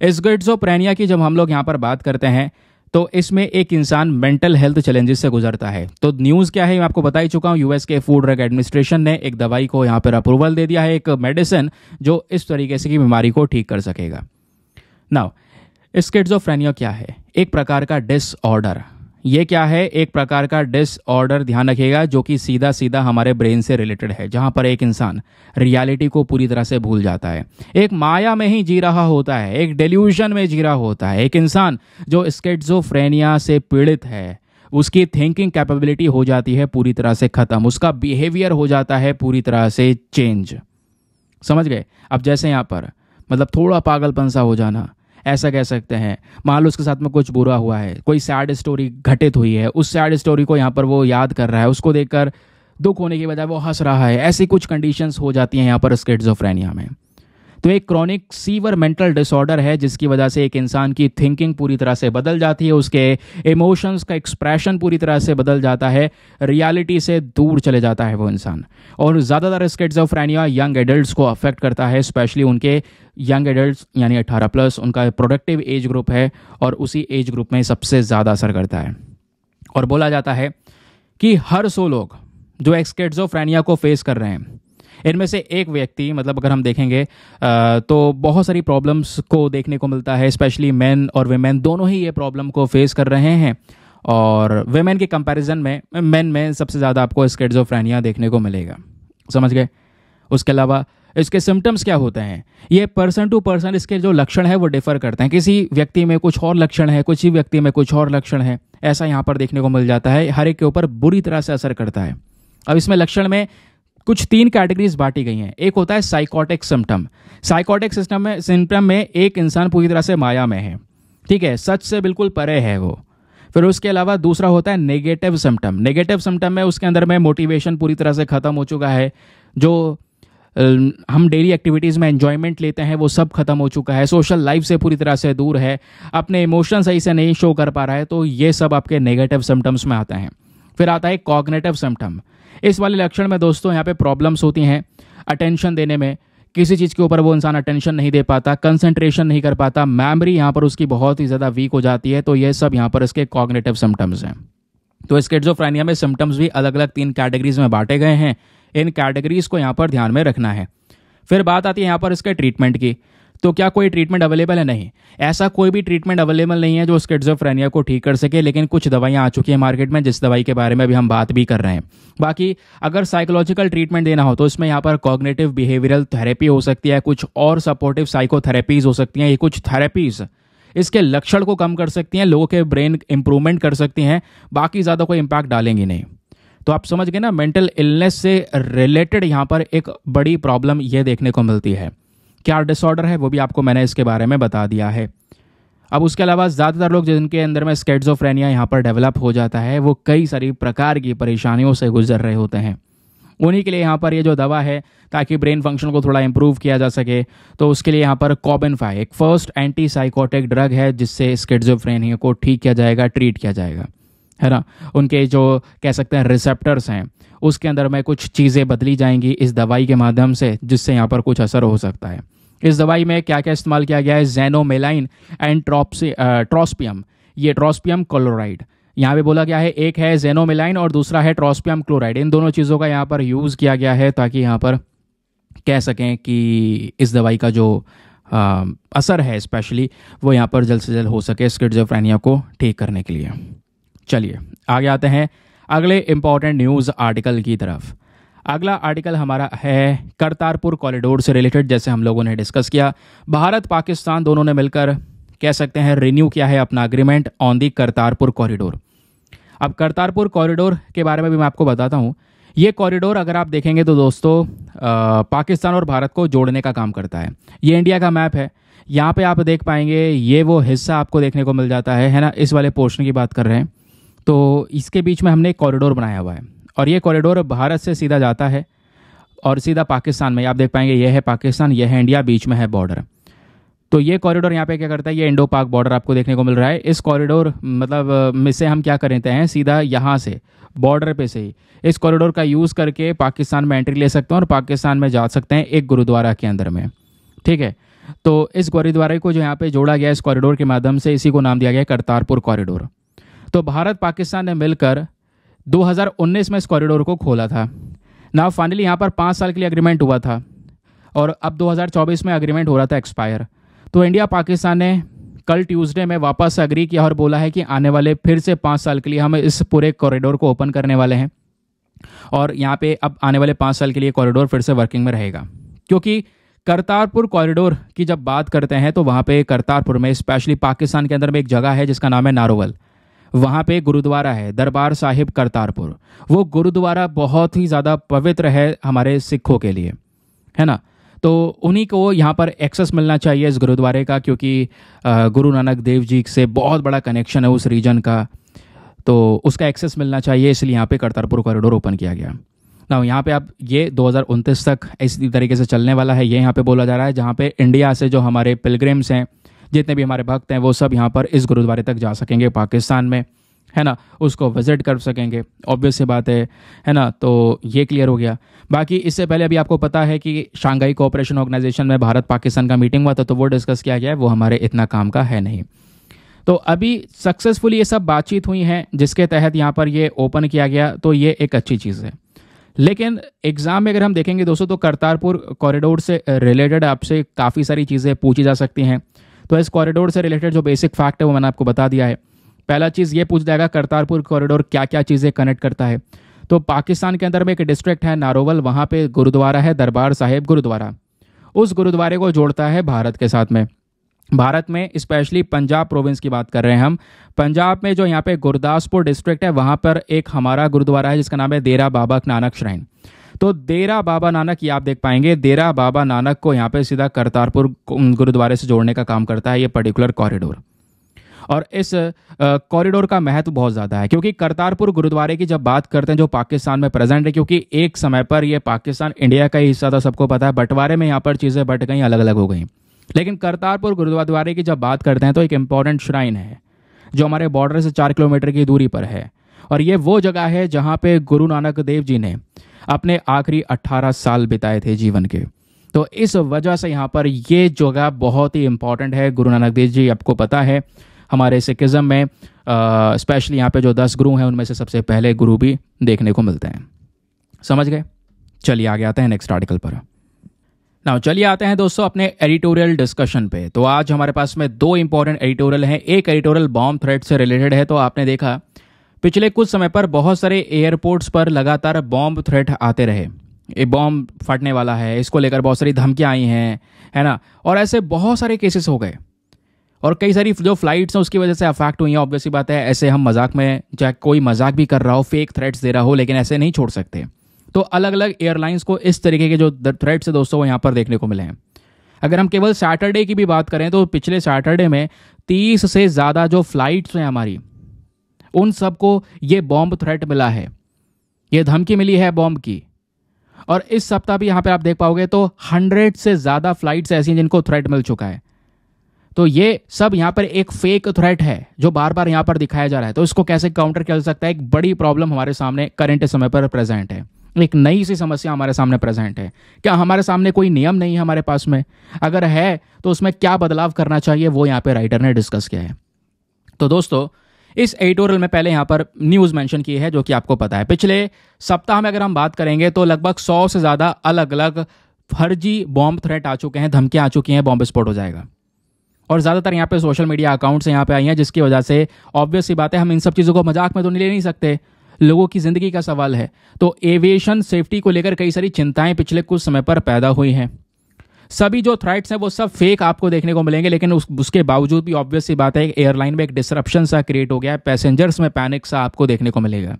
इसगिट्सोप्रेनिया की जब हम लोग यहाँ पर बात करते हैं तो इसमें एक इंसान मेंटल हेल्थ चैलेंजेस से गुजरता है तो न्यूज़ क्या है मैं आपको बता ही चुका हूँ यूएस के फूड ड्रग एडमिनिस्ट्रेशन ने एक दवाई को यहाँ पर अप्रूवल दे दिया है एक मेडिसिन जो इस तरीके से की बीमारी को ठीक कर सकेगा नाउ स्किट्जोफ्रेनिया क्या है एक प्रकार का डिसऑर्डर ये क्या है एक प्रकार का डिसऑर्डर ध्यान रखिएगा जो कि सीधा सीधा हमारे ब्रेन से रिलेटेड है जहाँ पर एक इंसान रियलिटी को पूरी तरह से भूल जाता है एक माया में ही जी रहा होता है एक डेल्यूशन में जी रहा होता है एक इंसान जो स्केट्जोफ्रेनिया से पीड़ित है उसकी थिंकिंग कैपेबिलिटी हो जाती है पूरी तरह से ख़त्म उसका बिहेवियर हो जाता है पूरी तरह से चेंज समझ गए अब जैसे यहाँ पर मतलब थोड़ा पागलपन सा हो जाना ऐसा कह सकते हैं मान लो उसके साथ में कुछ बुरा हुआ है कोई सैड स्टोरी घटित हुई है उस सैड स्टोरी को यहाँ पर वो याद कर रहा है उसको देखकर दुख होने के बजाय वो हंस रहा है ऐसी कुछ कंडीशंस हो जाती हैं यहाँ पर स्केट्स में तो एक क्रॉनिक सीवर मेंटल डिसऑर्डर है जिसकी वजह से एक इंसान की थिंकिंग पूरी तरह से बदल जाती है उसके इमोशंस का एक्सप्रेशन पूरी तरह से बदल जाता है रियलिटी से दूर चले जाता है वो इंसान और ज़्यादातर स्किट्सोफ्रेनिया यंग एडल्ट को अफेक्ट करता है स्पेशली उनके यंग एडल्ट यानी अट्ठारह प्लस उनका प्रोडक्टिव एज ग्रुप है और उसी एज ग्रुप में सबसे ज़्यादा असर करता है और बोला जाता है कि हर सौ लोग जो एक्सकेट्जोफ्रेनिया को फेस कर रहे हैं इनमें से एक व्यक्ति मतलब अगर हम देखेंगे तो बहुत सारी प्रॉब्लम्स को देखने को मिलता है स्पेशली मैन और वेमेन दोनों ही ये प्रॉब्लम को फेस कर रहे हैं और वेमेन के कंपैरिजन में मैन में सबसे ज़्यादा आपको स्केट्जोफ्रेनिया देखने को मिलेगा समझ गए उसके अलावा इसके सिम्टम्स क्या होते हैं ये पर्सन टू पर्सन इसके जो लक्षण है वो डिफर करते हैं किसी व्यक्ति में कुछ और लक्षण है कुछ ही व्यक्ति में कुछ और लक्षण है ऐसा यहाँ पर देखने को मिल जाता है हर एक के ऊपर बुरी तरह से असर करता है अब इसमें लक्षण में कुछ तीन कैटेगरीज बांटी गई हैं एक होता है साइकोटिक सिम्टम साइकोटिक सिस्टम में सिम्टम में एक इंसान पूरी तरह से माया में है ठीक है सच से बिल्कुल परे है वो फिर उसके अलावा दूसरा होता है नेगेटिव सिम्टम नेगेटिव सिम्टम में उसके अंदर में मोटिवेशन पूरी तरह से ख़त्म हो चुका है जो हम डेली एक्टिविटीज़ में एन्जॉयमेंट लेते हैं वो सब खत्म हो चुका है सोशल लाइफ से पूरी तरह से दूर है अपने इमोशन सही से नहीं शो कर पा रहा है तो ये सब आपके नेगेटिव सिम्टम्स में आते हैं फिर आता है कॉग्नेटिव सिम्टम इस वाले लक्षण में दोस्तों यहाँ पे प्रॉब्लम्स होती हैं अटेंशन देने में किसी चीज़ के ऊपर वो इंसान अटेंशन नहीं दे पाता कंसंट्रेशन नहीं कर पाता मेमोरी यहाँ पर उसकी बहुत ही ज़्यादा वीक हो जाती है तो ये सब यहाँ पर इसके कॉग्नेटिव सिम्टम्स हैं तो स्किट्जोफ्रेनिया में सिम्टम्स भी अलग अलग तीन कैटेगरीज में बांटे गए हैं इन कैटेगरीज को यहाँ पर ध्यान में रखना है फिर बात आती है यहाँ पर इसके ट्रीटमेंट की तो क्या कोई ट्रीटमेंट अवेलेबल है नहीं ऐसा कोई भी ट्रीटमेंट अवेलेबल नहीं है जो स्किट्जोफ्रेनिया को ठीक कर सके लेकिन कुछ दवाइयाँ आ चुकी हैं मार्केट में जिस दवाई के बारे में अभी हम बात भी कर रहे हैं बाकी अगर साइकोलॉजिकल ट्रीटमेंट देना हो तो इसमें यहाँ पर कॉग्नेटिव बिहेवियरल थेरेपी हो सकती है कुछ और सपोर्टिव साइकोथेरेपीज हो सकती हैं ये कुछ थेरेपीज़ इसके लक्षण को कम कर सकती हैं लोगों के ब्रेन इंप्रूवमेंट कर सकती हैं बाकी ज़्यादा कोई इम्पैक्ट डालेंगी नहीं तो आप समझ गए ना मेंटल इलनेस से रिलेटेड यहाँ पर एक बड़ी प्रॉब्लम ये देखने को मिलती है क्या डिसऑर्डर है वो भी आपको मैंने इसके बारे में बता दिया है अब उसके अलावा ज़्यादातर लोग जिनके अंदर में स्केट्जोफ्रेनिया यहाँ पर डेवलप हो जाता है वो कई सारी प्रकार की परेशानियों से गुजर रहे होते हैं उन्हीं के लिए यहाँ पर ये जो दवा है ताकि ब्रेन फंक्शन को थोड़ा इम्प्रूव किया जा सके तो उसके लिए यहाँ पर कॉबन एक फर्स्ट एंटी साइकोटिक ड्रग है जिससे स्केट्जोफ्रेनिया को ठीक किया जाएगा ट्रीट किया जाएगा है ना उनके जो कह सकते हैं रिसेप्टर्स हैं उसके अंदर में कुछ चीज़ें बदली जाएंगी इस दवाई के माध्यम से जिससे यहाँ पर कुछ असर हो सकता है इस दवाई में क्या क्या इस्तेमाल किया गया है जेनोमेलाइन एंड ट्रॉपसी ट्रॉस्पियम ये ट्रॉस्पियम क्लोराइड यहाँ पे बोला गया है एक है जेनोमेलाइन और दूसरा है ट्रॉस्पियम क्लोराइड इन दोनों चीज़ों का यहाँ पर यूज़ किया गया है ताकि यहाँ पर कह सकें कि इस दवाई का जो आ, असर है स्पेशली वो यहाँ पर जल्द से जल्द हो सके स्किट्जोफ्रेनिया को ठीक करने के लिए चलिए आगे आते हैं अगले इम्पॉर्टेंट न्यूज़ आर्टिकल की तरफ अगला आर्टिकल हमारा है करतारपुर कॉरिडोर से रिलेटेड जैसे हम लोगों ने डिस्कस किया भारत पाकिस्तान दोनों ने मिलकर कह सकते हैं रिन्यू किया है अपना agreement on the Kartarpur corridor अब करतारपुर कॉरिडोर के बारे में भी मैं आपको बताता हूँ ये कॉरिडोर अगर आप देखेंगे तो दोस्तों पाकिस्तान और भारत को जोड़ने का काम करता है ये इंडिया का मैप है यहाँ पे आप देख पाएंगे ये वो हिस्सा आपको देखने को मिल जाता है है ना इस वाले पोर्शन की बात कर रहे हैं तो इसके बीच में हमने एक कॉरिडोर बनाया हुआ है और ये कॉरिडोर भारत से सीधा जाता है और सीधा पाकिस्तान में आप देख पाएंगे यह है पाकिस्तान यह है इंडिया बीच में है बॉर्डर तो ये कॉरिडोर यहाँ पे क्या करता है ये इंडो पाक बॉर्डर आपको देखने को मिल रहा है इस कॉरिडोर मतलब में से हम क्या करते हैं सीधा यहाँ से बॉर्डर पे से ही इस कॉरिडोर का यूज़ करके पाकिस्तान में एंट्री ले सकते हैं और पाकिस्तान में जा सकते हैं एक गुरुद्वारा के अंदर में ठीक है तो इस गुरुद्वारे को जो यहाँ पर जोड़ा गया इस कॉरिडोर के माध्यम से इसी को नाम दिया गया करतारपुर कॉरिडोर तो भारत पाकिस्तान ने मिलकर 2019 में इस कॉरिडोर को खोला था ना फाइनली यहाँ पर पाँच साल के लिए अग्रीमेंट हुआ था और अब 2024 में अग्रीमेंट हो रहा था एक्सपायर तो इंडिया पाकिस्तान ने कल ट्यूसडे में वापस अग्री किया और बोला है कि आने वाले फिर से पाँच साल के लिए हम इस पूरे कॉरिडोर को ओपन करने वाले हैं और यहाँ पे अब आने वाले पाँच साल के लिए कॉरिडोर फिर से वर्किंग में रहेगा क्योंकि करतारपुर कॉरिडोर की जब बात करते हैं तो वहाँ पे करतारपुर में स्पेशली पाकिस्तान के अंदर में एक जगह है जिसका नाम है नारोवल वहाँ पे गुरुद्वारा है दरबार साहिब करतारपुर वो गुरुद्वारा बहुत ही ज़्यादा पवित्र है हमारे सिखों के लिए है ना तो उन्हीं को यहाँ पर एक्सेस मिलना चाहिए इस गुरुद्वारे का क्योंकि गुरु नानक देव जी से बहुत बड़ा कनेक्शन है उस रीजन का तो उसका एक्सेस मिलना चाहिए इसलिए यहाँ पे करतारपुर कॉरिडोर ओपन किया गया ना यहाँ पे आप ये दो तक इसी तरीके से चलने वाला है ये यहाँ पे बोला जा रहा है जहाँ पे इंडिया से जो हमारे पिलग्रेम्स हैं जितने भी हमारे भक्त हैं वो सब यहाँ पर इस गुरुद्वारे तक जा सकेंगे पाकिस्तान में है ना उसको विजिट कर सकेंगे ऑब्वियस सी बात है है ना तो ये क्लियर हो गया बाकी इससे पहले अभी आपको पता है कि शांघाई कोऑपरेशन ऑर्गेनाइजेशन में भारत पाकिस्तान का मीटिंग हुआ था तो वो डिस्कस किया गया है वो हमारे इतना काम का है नहीं तो अभी सक्सेसफुली ये सब बातचीत हुई हैं जिसके तहत यहाँ पर ये ओपन किया गया तो ये एक अच्छी चीज़ है लेकिन एग्ज़ाम में अगर हम देखेंगे दोस्तों तो करतारपुर कॉरिडोर से रिलेटेड आपसे काफ़ी सारी चीज़ें पूछी जा सकती हैं तो इस कॉरिडोर से रिलेटेड जो बेसिक फैक्ट है वो मैंने आपको बता दिया है पहला चीज़ ये पूछ जाएगा करतारपुर कॉरिडोर क्या क्या चीज़ें कनेक्ट करता है तो पाकिस्तान के अंदर में एक डिस्ट्रिक्ट है नारोवल वहाँ पे गुरुद्वारा है दरबार साहेब गुरुद्वारा उस गुरुद्वारे को जोड़ता है भारत के साथ में भारत में स्पेशली पंजाब प्रोविंस की बात कर रहे हैं हम पंजाब में जो यहाँ पे गुरदासपुर डिस्ट्रिक्ट है वहाँ पर एक हमारा गुरुद्वारा है जिसका नाम है देरा बाबा नानक श्राइन तो देरा बाबा नानक ये आप देख पाएंगे देरा बाबा नानक को यहाँ पे सीधा करतारपुर गुरुद्वारे से जोड़ने का काम करता है ये पर्टिकुलर कॉरिडोर और इस कॉरिडोर का महत्व बहुत ज़्यादा है क्योंकि करतारपुर गुरुद्वारे की जब बात करते हैं जो पाकिस्तान में प्रेजेंट है क्योंकि एक समय पर यह पाकिस्तान इंडिया का ही हिस्सा था सबको पता है बंटवारे में यहाँ पर चीज़ें बट गई अलग अलग हो गई लेकिन करतारपुर गुरुद्वारे की जब बात करते हैं तो एक इम्पॉर्टेंट श्राइन है जो हमारे बॉर्डर से चार किलोमीटर की दूरी पर है और ये वो जगह है जहाँ पे गुरु नानक देव जी ने अपने आखिरी 18 साल बिताए थे जीवन के तो इस वजह से यहाँ पर ये जगह बहुत ही इम्पॉर्टेंट है गुरु नानक देव जी आपको पता है हमारे सिखिज़म में स्पेशली यहाँ पे जो दस गुरु हैं उनमें से सबसे पहले गुरु भी देखने को मिलते हैं समझ गए चलिए आगे आते हैं नेक्स्ट आर्टिकल पर नाउ चलिए आते हैं दोस्तों अपने एडिटोरियल डिस्कशन पे तो आज हमारे पास में दो इंपॉर्टेंट एडिटोरियल हैं एक एडिटोरियल बॉम्ब थ्रेड से रिलेटेड है तो आपने देखा पिछले कुछ समय पर बहुत सारे एयरपोर्ट्स पर लगातार बॉम्ब थ्रेट आते रहे ये बॉम्ब फटने वाला है इसको लेकर बहुत सारी धमकियाँ आई हैं है ना और ऐसे बहुत सारे केसेस हो गए और कई सारी जो फ्लाइट्स हैं उसकी वजह से अफेक्ट हुई हैं ऑब्वियसली बात है ऐसे हम मजाक में चाहे कोई मजाक भी कर रहा हो फेक थ्रेट्स दे रहा हो लेकिन ऐसे नहीं छोड़ सकते तो अलग अलग एयरलाइंस को इस तरीके के जो थ्रेट्स है दोस्तों वो यहाँ पर देखने को मिले हैं अगर हम केवल सैटरडे की भी बात करें तो पिछले सैटरडे में तीस से ज़्यादा जो फ्लाइट्स हैं हमारी उन सबको ये बॉम्ब थ्रेट मिला है ये धमकी मिली है बॉम्ब की और इस सप्ताह भी यहां पर आप देख पाओगे तो हंड्रेड से ज़्यादा फ्लाइट्स ऐसी हैं जिनको थ्रेट मिल चुका है तो ये सब यहां पर एक फेक थ्रेट है जो बार बार यहां पर दिखाया जा रहा है तो इसको कैसे काउंटर किया जा सकता है एक बड़ी प्रॉब्लम हमारे सामने करंट समय पर प्रेजेंट है एक नई सी समस्या हमारे सामने प्रेजेंट है क्या हमारे सामने कोई नियम नहीं है हमारे पास में अगर है तो उसमें क्या बदलाव करना चाहिए वो यहां पर राइटर ने डिस्कस किया है तो दोस्तों इस एडिटोरियल में पहले यहाँ पर न्यूज़ मेंशन की है जो कि आपको पता है पिछले सप्ताह में अगर हम बात करेंगे तो लगभग सौ से ज़्यादा अलग अलग फर्जी बॉम्ब थ्रेट आ चुके हैं धमकियां आ चुकी हैं बॉम्ब स्पोर्ट हो जाएगा और ज़्यादातर यहाँ पे सोशल मीडिया अकाउंट्स यहाँ पे आई हैं जिसकी वजह से ऑब्वियस सी बात है हम इन सब चीज़ों को मजाक में तो नहीं ले नहीं सकते लोगों की ज़िंदगी का सवाल है तो एविएशन सेफ्टी को लेकर कई सारी चिंताएं पिछले कुछ समय पर पैदा हुई हैं सभी जो थ्रेट्स हैं वो सब फेक आपको देखने को मिलेंगे लेकिन उस, उसके बावजूद भी ऑब्वियस सी बात है एयरलाइन में एक डिसरप्शन सा क्रिएट हो गया है पैसेंजर्स में पैनिक सा आपको देखने को मिलेगा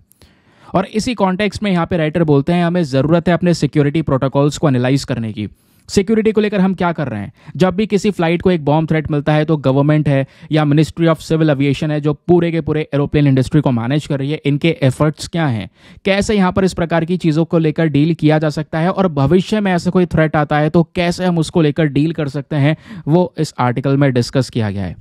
और इसी कॉन्टेक्स्ट में यहाँ पे राइटर बोलते हैं हमें ज़रूरत है अपने सिक्योरिटी प्रोटोकॉल्स को एनालाइज करने की सिक्योरिटी को लेकर हम क्या कर रहे हैं जब भी किसी फ्लाइट को एक बॉम्ब थ्रेट मिलता है तो गवर्नमेंट है या मिनिस्ट्री ऑफ सिविल एविएशन है जो पूरे के पूरे एरोप्लेन इंडस्ट्री को मैनेज कर रही है इनके एफर्ट्स क्या हैं कैसे यहां पर इस प्रकार की चीज़ों को लेकर डील किया जा सकता है और भविष्य में ऐसा कोई थ्रेट आता है तो कैसे हम उसको लेकर डील कर सकते हैं वो इस आर्टिकल में डिस्कस किया गया है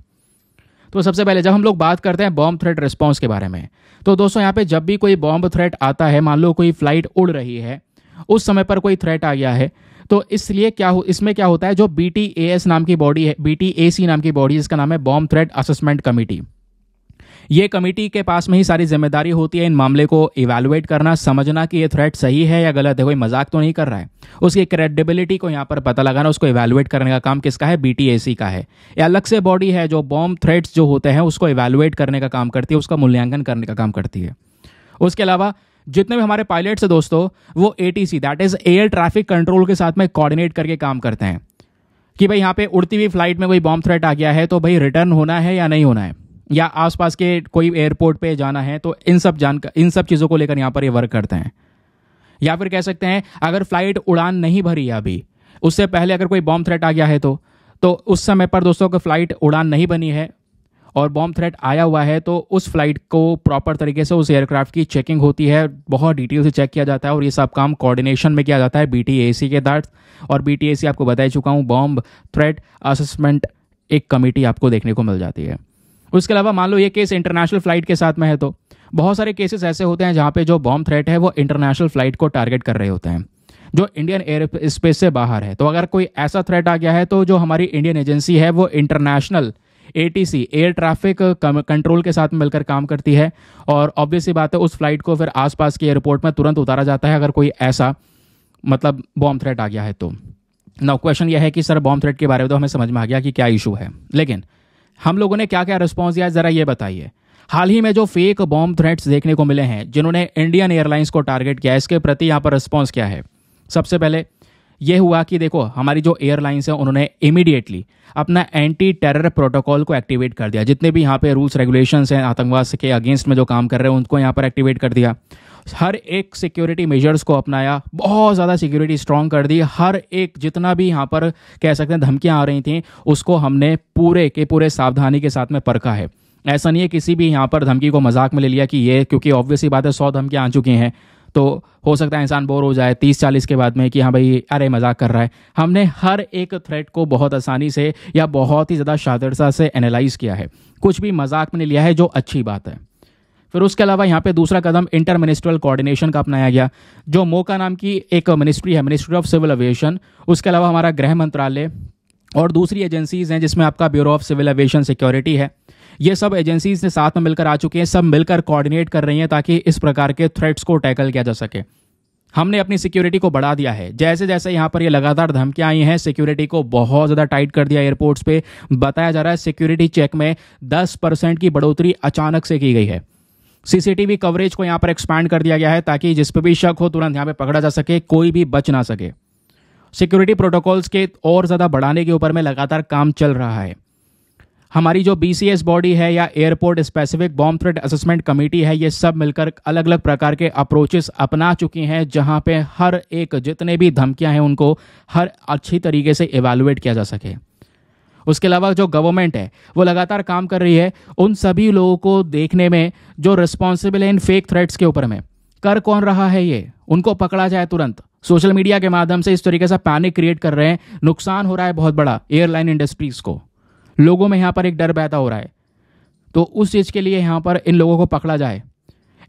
तो सबसे पहले जब हम लोग बात करते हैं बॉम्ब थ्रेट रिस्पॉन्स के बारे में तो दोस्तों यहाँ पे जब भी कोई बॉम्ब थ्रेट आता है मान लो कोई फ्लाइट उड़ रही है उस समय पर कोई थ्रेट आ गया है तो इसलिए क्या हो इसमें क्या होता है जो बी टी एस नाम की बॉडी है बी टी नाम की बॉडी जिसका नाम है बॉम्ब थ्रेट असेसमेंट कमेटी ये कमेटी के पास में ही सारी जिम्मेदारी होती है इन मामले को इवेलुएट करना समझना कि ये थ्रेट सही है या गलत है कोई मजाक तो नहीं कर रहा है उसकी क्रेडिबिलिटी को यहाँ पर पता लगाना उसको इवेलुएट करने का काम किसका है बी का है या अलग से बॉडी है जो बॉम्ब थ्रेट्स जो होते हैं उसको इवेलुएट करने का काम करती है उसका मूल्यांकन करने का काम करती है उसके अलावा जितने भी हमारे पायलट्स है दोस्तों वो A T C that is air traffic control के साथ में कोऑर्डिनेट करके काम करते हैं कि भाई यहाँ पे उड़ती हुई फ्लाइट में कोई बॉम्ब थ्रेट आ गया है तो भाई रिटर्न होना है या नहीं होना है या आसपास के कोई एयरपोर्ट पे जाना है तो इन सब जान इन सब चीज़ों को लेकर यहाँ पर ये वर्क करते हैं या फिर कह सकते हैं अगर फ्लाइट उड़ान नहीं भरी है अभी उससे पहले अगर कोई बॉम्ब थ्रेट आ गया है तो तो उस समय पर दोस्तों अगर फ्लाइट उड़ान नहीं बनी है और बॉम्ब थ्रेट आया हुआ है तो उस फ्लाइट को प्रॉपर तरीके से उस एयरक्राफ्ट की चेकिंग होती है बहुत डिटेल से चेक किया जाता है और ये सब काम कोऑर्डिनेशन में किया जाता है बी के दर्द और बी आपको बता चुका हूँ बॉम्ब थ्रेट असेसमेंट एक कमेटी आपको देखने को मिल जाती है उसके अलावा मान लो ये केस इंटरनेशनल फ्लाइट के साथ में है तो बहुत सारे केसेस ऐसे होते हैं जहाँ पे जो बॉम्ब थ्रेट है वो इंटरनेशनल फ्लाइट को टारगेट कर रहे होते हैं जो इंडियन एयर स्पेस से बाहर है तो अगर कोई ऐसा थ्रेट आ गया है तो जो हमारी इंडियन एजेंसी है वो international A air traffic control के साथ मिलकर काम करती है और ऑब्वियसली बात है उस फ्लाइट को फिर आसपास के एयरपोर्ट में तुरंत उतारा जाता है अगर कोई ऐसा मतलब बॉम्ब थ्रेट आ गया है तो नाउ क्वेश्चन यह है कि सर बॉम्ब थ्रेट के बारे में तो हमें समझ में आ गया कि क्या इशू है लेकिन हम लोगों ने क्या क्या रिस्पॉन्स दिया ज़रा ये बताइए हाल ही में जो फेक बॉम्ब थ्रेट्स देखने को मिले हैं जिन्होंने इंडियन एयरलाइंस को टारगेट किया है इसके प्रति यहाँ पर रिस्पॉन्स क्या है सबसे पहले ये हुआ कि देखो हमारी जो एयरलाइंस हैं उन्होंने इमीडिएटली अपना एंटी टेरर प्रोटोकॉल को एक्टिवेट कर दिया जितने भी यहाँ पे रूल्स रेगुलेशंस हैं आतंकवाद के अगेंस्ट में जो काम कर रहे हैं उनको यहाँ पर एक्टिवेट कर दिया हर एक सिक्योरिटी मेजर्स को अपनाया बहुत ज़्यादा सिक्योरिटी स्ट्रांग कर दी हर एक जितना भी यहाँ पर कह सकते हैं धमकियाँ आ रही थी उसको हमने पूरे के पूरे सावधानी के साथ में परखा है ऐसा नहीं है किसी भी यहाँ पर धमकी को मजाक में ले लिया कि ये क्योंकि ऑब्वियसली बात है सौ धमकियाँ आ चुकी हैं तो हो सकता है इंसान बोर हो जाए तीस चालीस के बाद में कि हाँ भाई अरे मजाक कर रहा है हमने हर एक थ्रेड को बहुत आसानी से या बहुत ही ज़्यादा शादरसा से एनालाइज किया है कुछ भी मजाक में लिया है जो अच्छी बात है फिर उसके अलावा यहाँ पे दूसरा कदम इंटर मिनिस्ट्रल कोऑर्डिनेशन का अपनाया गया जो मोका नाम की एक मिनिस्ट्री है मिनिस्ट्री ऑफ सिविल एविएशन उसके अलावा हमारा गृह मंत्रालय और दूसरी एजेंसीज हैं जिसमें आपका bureau of civil aviation security है ये सब एजेंसीज ने साथ में मिलकर आ चुके हैं सब मिलकर कोऑर्डिनेट कर रही हैं ताकि इस प्रकार के थ्रेट्स को टैकल किया जा सके हमने अपनी सिक्योरिटी को बढ़ा दिया है जैसे जैसे यहाँ पर ये लगातार धमकियाँ आई हैं सिक्योरिटी को बहुत ज़्यादा टाइट कर दिया एयरपोर्ट्स पे बताया जा रहा है सिक्योरिटी चेक में 10 परसेंट की बढ़ोतरी अचानक से की गई है सीसीटीवी कवरेज को यहाँ पर एक्सपैंड कर दिया गया है ताकि जिस पर भी शक हो तुरंत यहाँ पर पकड़ा जा सके कोई भी बच ना सके सिक्योरिटी प्रोटोकॉल्स के और ज़्यादा बढ़ाने के ऊपर में लगातार काम चल रहा है हमारी जो बीसीएस बॉडी है या airport specific bomb thread assessment committee है ये सब मिलकर अलग अलग प्रकार के अप्रोचेस अपना चुकी हैं जहां पे हर एक जितने भी धमकियां हैं उनको हर अच्छी तरीके से इवेलुएट किया जा सके उसके अलावा जो गवर्नमेंट है वो लगातार काम कर रही है उन सभी लोगों को देखने में जो रिस्पॉन्सिबल है इन फेक थ्रेड्स के ऊपर में कर कौन रहा है ये उनको पकड़ा जाए तुरंत सोशल मीडिया के माध्यम से इस तरीके से पैनिक क्रिएट कर रहे हैं नुकसान हो रहा है बहुत बड़ा एयरलाइन इंडस्ट्रीज को लोगों में यहाँ पर एक डर पैदा हो रहा है तो उस चीज़ के लिए यहाँ पर इन लोगों को पकड़ा जाए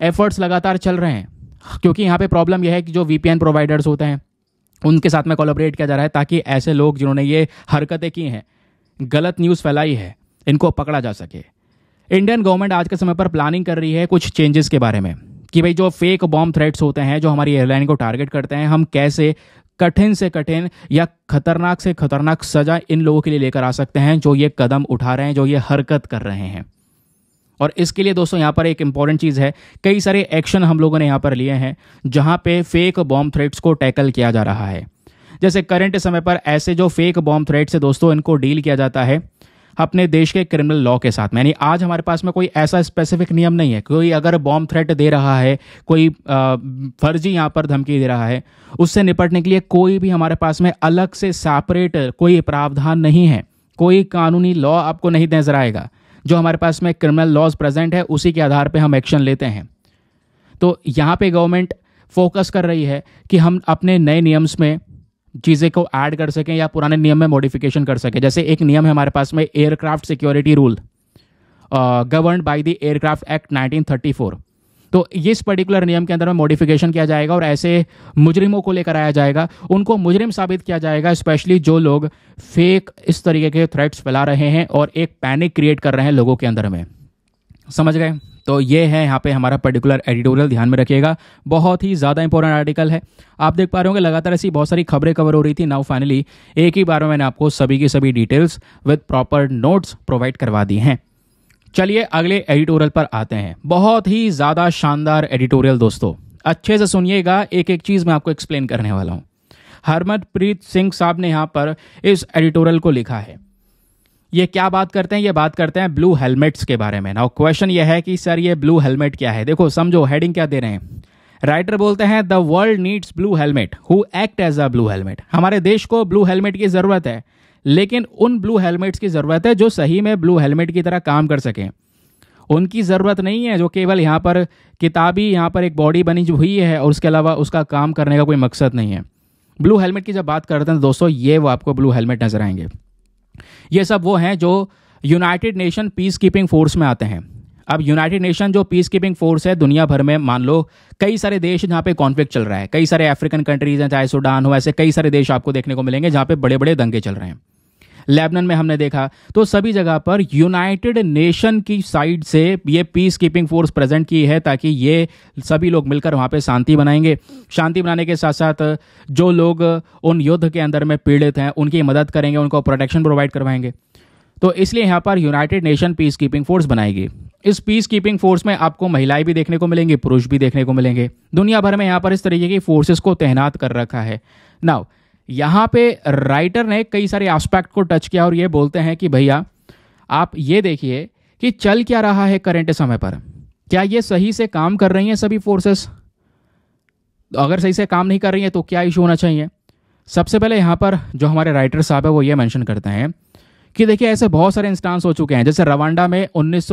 एफर्ट्स लगातार चल रहे हैं क्योंकि यहाँ पे प्रॉब्लम यह है कि जो वी प्रोवाइडर्स होते हैं उनके साथ में कोलोबरेट किया जा रहा है ताकि ऐसे लोग जिन्होंने ये हरकतें की हैं गलत न्यूज़ फैलाई है इनको पकड़ा जा सके इंडियन गवर्नमेंट आज के समय पर प्लानिंग कर रही है कुछ चेंजेस के बारे में कि भाई जो फेक बॉम्ब थ्रेट्स होते हैं जो हमारी एयरलाइन को टारगेट करते हैं हम कैसे कठिन से कठिन या खतरनाक से खतरनाक सजा इन लोगों के लिए लेकर आ सकते हैं जो ये कदम उठा रहे हैं जो ये हरकत कर रहे हैं और इसके लिए दोस्तों यहाँ पर एक इंपॉर्टेंट चीज़ है कई सारे एक्शन हम लोगों ने यहाँ पर लिए हैं जहाँ पे फेक बॉम्ब थ्रेट्स को टैकल किया जा रहा है जैसे करंट समय पर ऐसे जो फेक बॉम्ब थ्रेट्स है दोस्तों इनको डील किया जाता है अपने देश के क्रिमिनल लॉ के साथ यानी आज हमारे पास में कोई ऐसा स्पेसिफिक नियम नहीं है कोई अगर बॉम्ब थ्रेट दे रहा है कोई फर्जी यहाँ पर धमकी दे रहा है उससे निपटने के लिए कोई भी हमारे पास में अलग से सेपरेट कोई प्रावधान नहीं है कोई कानूनी लॉ आपको नहीं नजर आएगा जो हमारे पास में क्रिमिनल लॉज प्रेजेंट है उसी के आधार पर हम एक्शन लेते हैं तो यहाँ पे गवर्नमेंट फोकस कर रही है कि हम अपने नए नियम्स में चीज़ें को ऐड कर सकें या पुराने नियम में मॉडिफिकेशन कर सकें जैसे एक नियम है हमारे पास में aircraft security rule govern by the aircraft act 1934 तो इस पर्टिकुलर नियम के अंदर में मॉडिफिकेशन किया जाएगा और ऐसे मुजरिमों को लेकर आया जाएगा उनको मुजरिम साबित किया जाएगा स्पेशली जो लोग फेक इस तरीके के थ्रेट्स फैला रहे हैं और एक पैनिक क्रिएट कर रहे हैं लोगों के अंदर में समझ गए तो ये है यहाँ पे हमारा पर्टिकुलर एडिटोरियल ध्यान में रखिएगा बहुत ही ज़्यादा इंपॉर्टेंट आर्टिकल है आप देख पा रहे होंगे लगातार ऐसी बहुत सारी खबरें कवर हो रही थी नाउ फाइनली एक ही बार में मैंने आपको सभी की सभी details with proper notes provide करवा दी हैं चलिए अगले एडिटोरियल पर आते हैं बहुत ही ज़्यादा शानदार एडिटोरियल दोस्तों अच्छे से सुनिएगा एक एक चीज़ मैं आपको एक्सप्लेन करने वाला हूँ हरमनप्रीत सिंह साहब ने यहाँ पर इस एडिटोरियल को लिखा है ये क्या बात करते हैं ये बात करते हैं ब्लू हेलमेट्स के बारे में ना क्वेश्चन ये है कि सर ये ब्लू हेलमेट क्या है देखो समझो हेडिंग क्या दे रहे हैं राइटर बोलते हैं the world needs blue helmet who act as a blue helmet हमारे देश को ब्लू हेलमेट की ज़रूरत है लेकिन उन ब्लू हेलमेट्स की ज़रूरत है जो सही में ब्लू हेलमेट की तरह काम कर सकें उनकी ज़रूरत नहीं है जो केवल यहाँ पर किताबी यहाँ पर एक बॉडी बनी हुई है और उसके अलावा उसका काम करने का कोई मकसद नहीं है ब्लू हेलमेट की जब बात करते हैं तो दोस्तों ये वो आपको ब्लू हेलमेट नज़र आएंगे ये सब वो हैं जो United nation peace keeping force में आते हैं अब यूनाइटेड नेशन जो पीस कीपिंग फोर्स है दुनिया भर में मान लो कई सारे देश जहाँ पे कॉन्फ्लिक्ट चल रहा है कई सारे अफ्रीकन कंट्रीज हैं चाहे सूडान हो ऐसे कई सारे देश आपको देखने को मिलेंगे जहाँ पे बड़े बड़े दंगे चल रहे हैं लेबनन में हमने देखा तो सभी जगह पर यूनाइटेड नेशन की साइड से ये पीस कीपिंग फोर्स प्रेजेंट की है ताकि ये सभी लोग मिलकर वहाँ पर शांति बनाएंगे शांति बनाने के साथ साथ जो लोग उन युद्ध के अंदर में पीड़ित हैं उनकी मदद करेंगे उनको प्रोटेक्शन प्रोवाइड करवाएंगे तो इसलिए यहाँ पर united nation peace keeping force बनाएगी इस पीस कीपिंग फोर्स में आपको महिलाएं भी देखने को मिलेंगी पुरुष भी देखने को मिलेंगे दुनिया भर में यहाँ पर इस तरीके की फोर्सेस को तैनात कर रखा है नाउ यहाँ पे राइटर ने कई सारे एस्पेक्ट को टच किया और ये बोलते हैं कि भैया आप ये देखिए कि चल क्या रहा है करेंट समय पर क्या ये सही से काम कर रही हैं सभी फोर्सेस अगर सही से काम नहीं कर रही हैं तो क्या इशू होना चाहिए सबसे पहले यहाँ पर जो हमारे राइटर साहब है वो ये मैंशन करते हैं कि देखिए ऐसे बहुत सारे इंस्टांस हो चुके हैं जैसे रवांडा में उन्नीस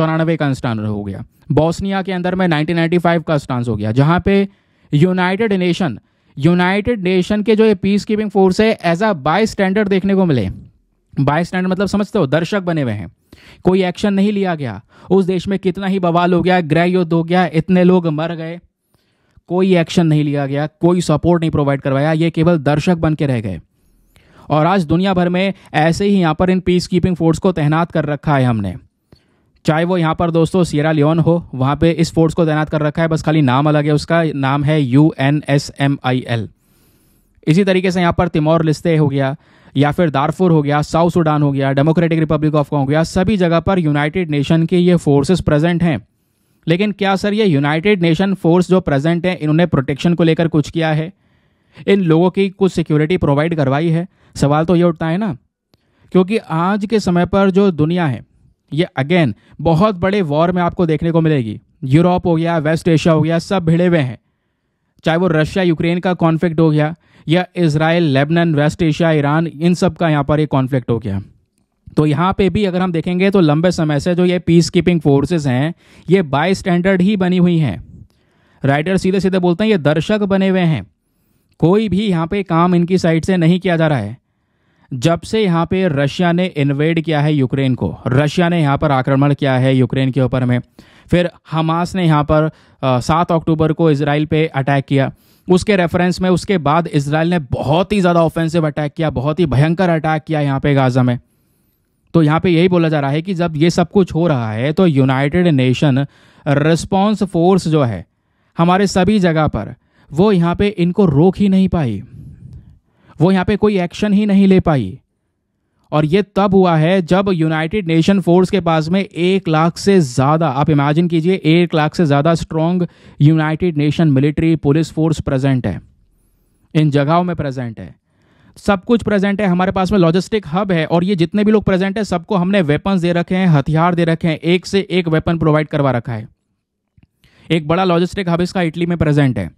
का इंस्टांस हो गया बॉस्निया के अंदर में 1995 का इंस्टांस हो गया जहाँ पे यूनाइटेड नेशन यूनाइटेड नेशन के जो ये पीस कीपिंग फोर्स है एज अ बाय स्टैंडर्ड देखने को मिले बाय स्टैंडर्ड मतलब समझते हो दर्शक बने हुए हैं कोई एक्शन नहीं लिया गया उस देश में कितना ही बवाल हो गया गृह युद्ध हो गया इतने लोग मर गए कोई एक्शन नहीं लिया गया कोई सपोर्ट नहीं प्रोवाइड करवाया ये केवल दर्शक बन के रह गए और आज दुनिया भर में ऐसे ही यहाँ पर इन पीस कीपिंग फोर्स को तैनात कर रखा है हमने चाहे वो यहाँ पर दोस्तों सियरा लियोन हो वहाँ पे इस फोर्स को तैनात कर रखा है बस खाली नाम अलग है उसका नाम है U N S M I L इसी तरीके से यहाँ पर तिमोर लिस्ते हो गया या फिर दारफुर हो गया साउथ सूडान हो गया डेमोक्रेटिक रिपब्लिक ऑफ कॉन्ग हो गया सभी जगह पर यूनाइटेड नेशन के ये फोर्सेस प्रेजेंट हैं लेकिन क्या सर ये यूनाइटेड नेशन फोर्स जो प्रेजेंट हैं इन्होंने प्रोटेक्शन को लेकर कुछ किया है इन लोगों की कुछ सिक्योरिटी प्रोवाइड करवाई है सवाल तो ये उठता है ना क्योंकि आज के समय पर जो दुनिया है ये अगेन बहुत बड़े वॉर में आपको देखने को मिलेगी यूरोप हो गया वेस्ट एशिया हो गया सब भिड़े हुए हैं चाहे वो रशिया यूक्रेन का कॉन्फ्लिक्ट हो गया या Israel Lebanon West Asia Iran इन सब का यहाँ पर एक कॉन्फ्लिक्ट हो गया तो यहाँ पे भी अगर हम देखेंगे तो लंबे समय से जो ये पीस कीपिंग फोर्सेज हैं ये बाई स्टैंडर्ड ही बनी हुई हैं राइडर सीधे सीधे बोलते हैं ये दर्शक बने हुए हैं कोई भी यहाँ पे काम इनकी साइड से नहीं किया जा रहा है जब से यहाँ पे रशिया ने इन्वेड किया है यूक्रेन को रशिया ने यहाँ पर आक्रमण किया है यूक्रेन के ऊपर में फिर हमास ने यहाँ पर सात अक्टूबर को इसराइल पे अटैक किया उसके रेफरेंस में उसके बाद इसराइल ने बहुत ही ज़्यादा ऑफेंसिव अटैक किया बहुत ही भयंकर अटैक किया यहाँ पे गाज़ा में तो यहाँ पे यही बोला जा रहा है कि जब ये सब कुछ हो रहा है तो यूनाइटेड नेशन रिस्पॉन्स फोर्स जो है हमारे सभी जगह पर वो यहाँ पे इनको रोक ही नहीं पाई वो यहाँ पे कोई एक्शन ही नहीं ले पाई और ये तब हुआ है जब यूनाइटेड नेशन फोर्स के पास में एक लाख से ज़्यादा आप इमेजिन कीजिए एक लाख से ज़्यादा strong united nation military police force present है इन जगहों में प्रेजेंट है सब कुछ प्रेजेंट है हमारे पास में लॉजिस्टिक हब है और ये जितने भी लोग प्रेजेंट है सबको हमने वेपन दे रखे हैं हथियार दे रखे हैं एक से एक वेपन प्रोवाइड करवा रखा है एक बड़ा लॉजिस्टिक हब इसका इटली में प्रेजेंट है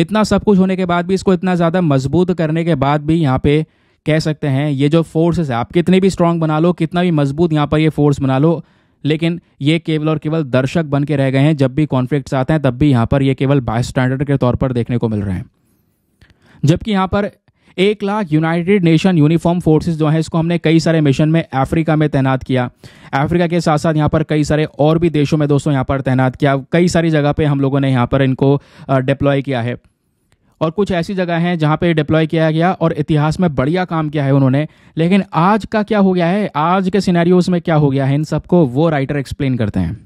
इतना सब कुछ होने के बाद भी इसको इतना ज़्यादा मजबूत करने के बाद भी यहाँ पे कह सकते हैं ये जो फोर्सेस है आप कितने भी स्ट्रांग बना लो कितना भी मजबूत यहाँ पर ये फोर्स बना लो लेकिन ये केवल और केवल दर्शक बन के रह गए हैं जब भी कॉन्फ्लिक्ट्स आते हैं तब भी यहाँ पर ये केवल बाय स्टैंडर्ड के तौर पर देखने को मिल रहे हैं जबकि यहाँ पर एक lakh united nation uniform forces जो है इसको हमने कई सारे मिशन में अफ्रीका में तैनात किया अफ्रीका के साथ साथ यहाँ पर कई सारे और भी देशों में दोस्तों यहाँ पर तैनात किया कई सारी जगह पे हम लोगों ने यहाँ पर इनको डिप्लॉय किया है और कुछ ऐसी जगह हैं जहाँ पे डिप्लॉय किया गया और इतिहास में बढ़िया काम किया है उन्होंने लेकिन आज का क्या हो गया है आज के सिनेरियोज में क्या हो गया है इन सबको वो राइटर एक्सप्लेन करते हैं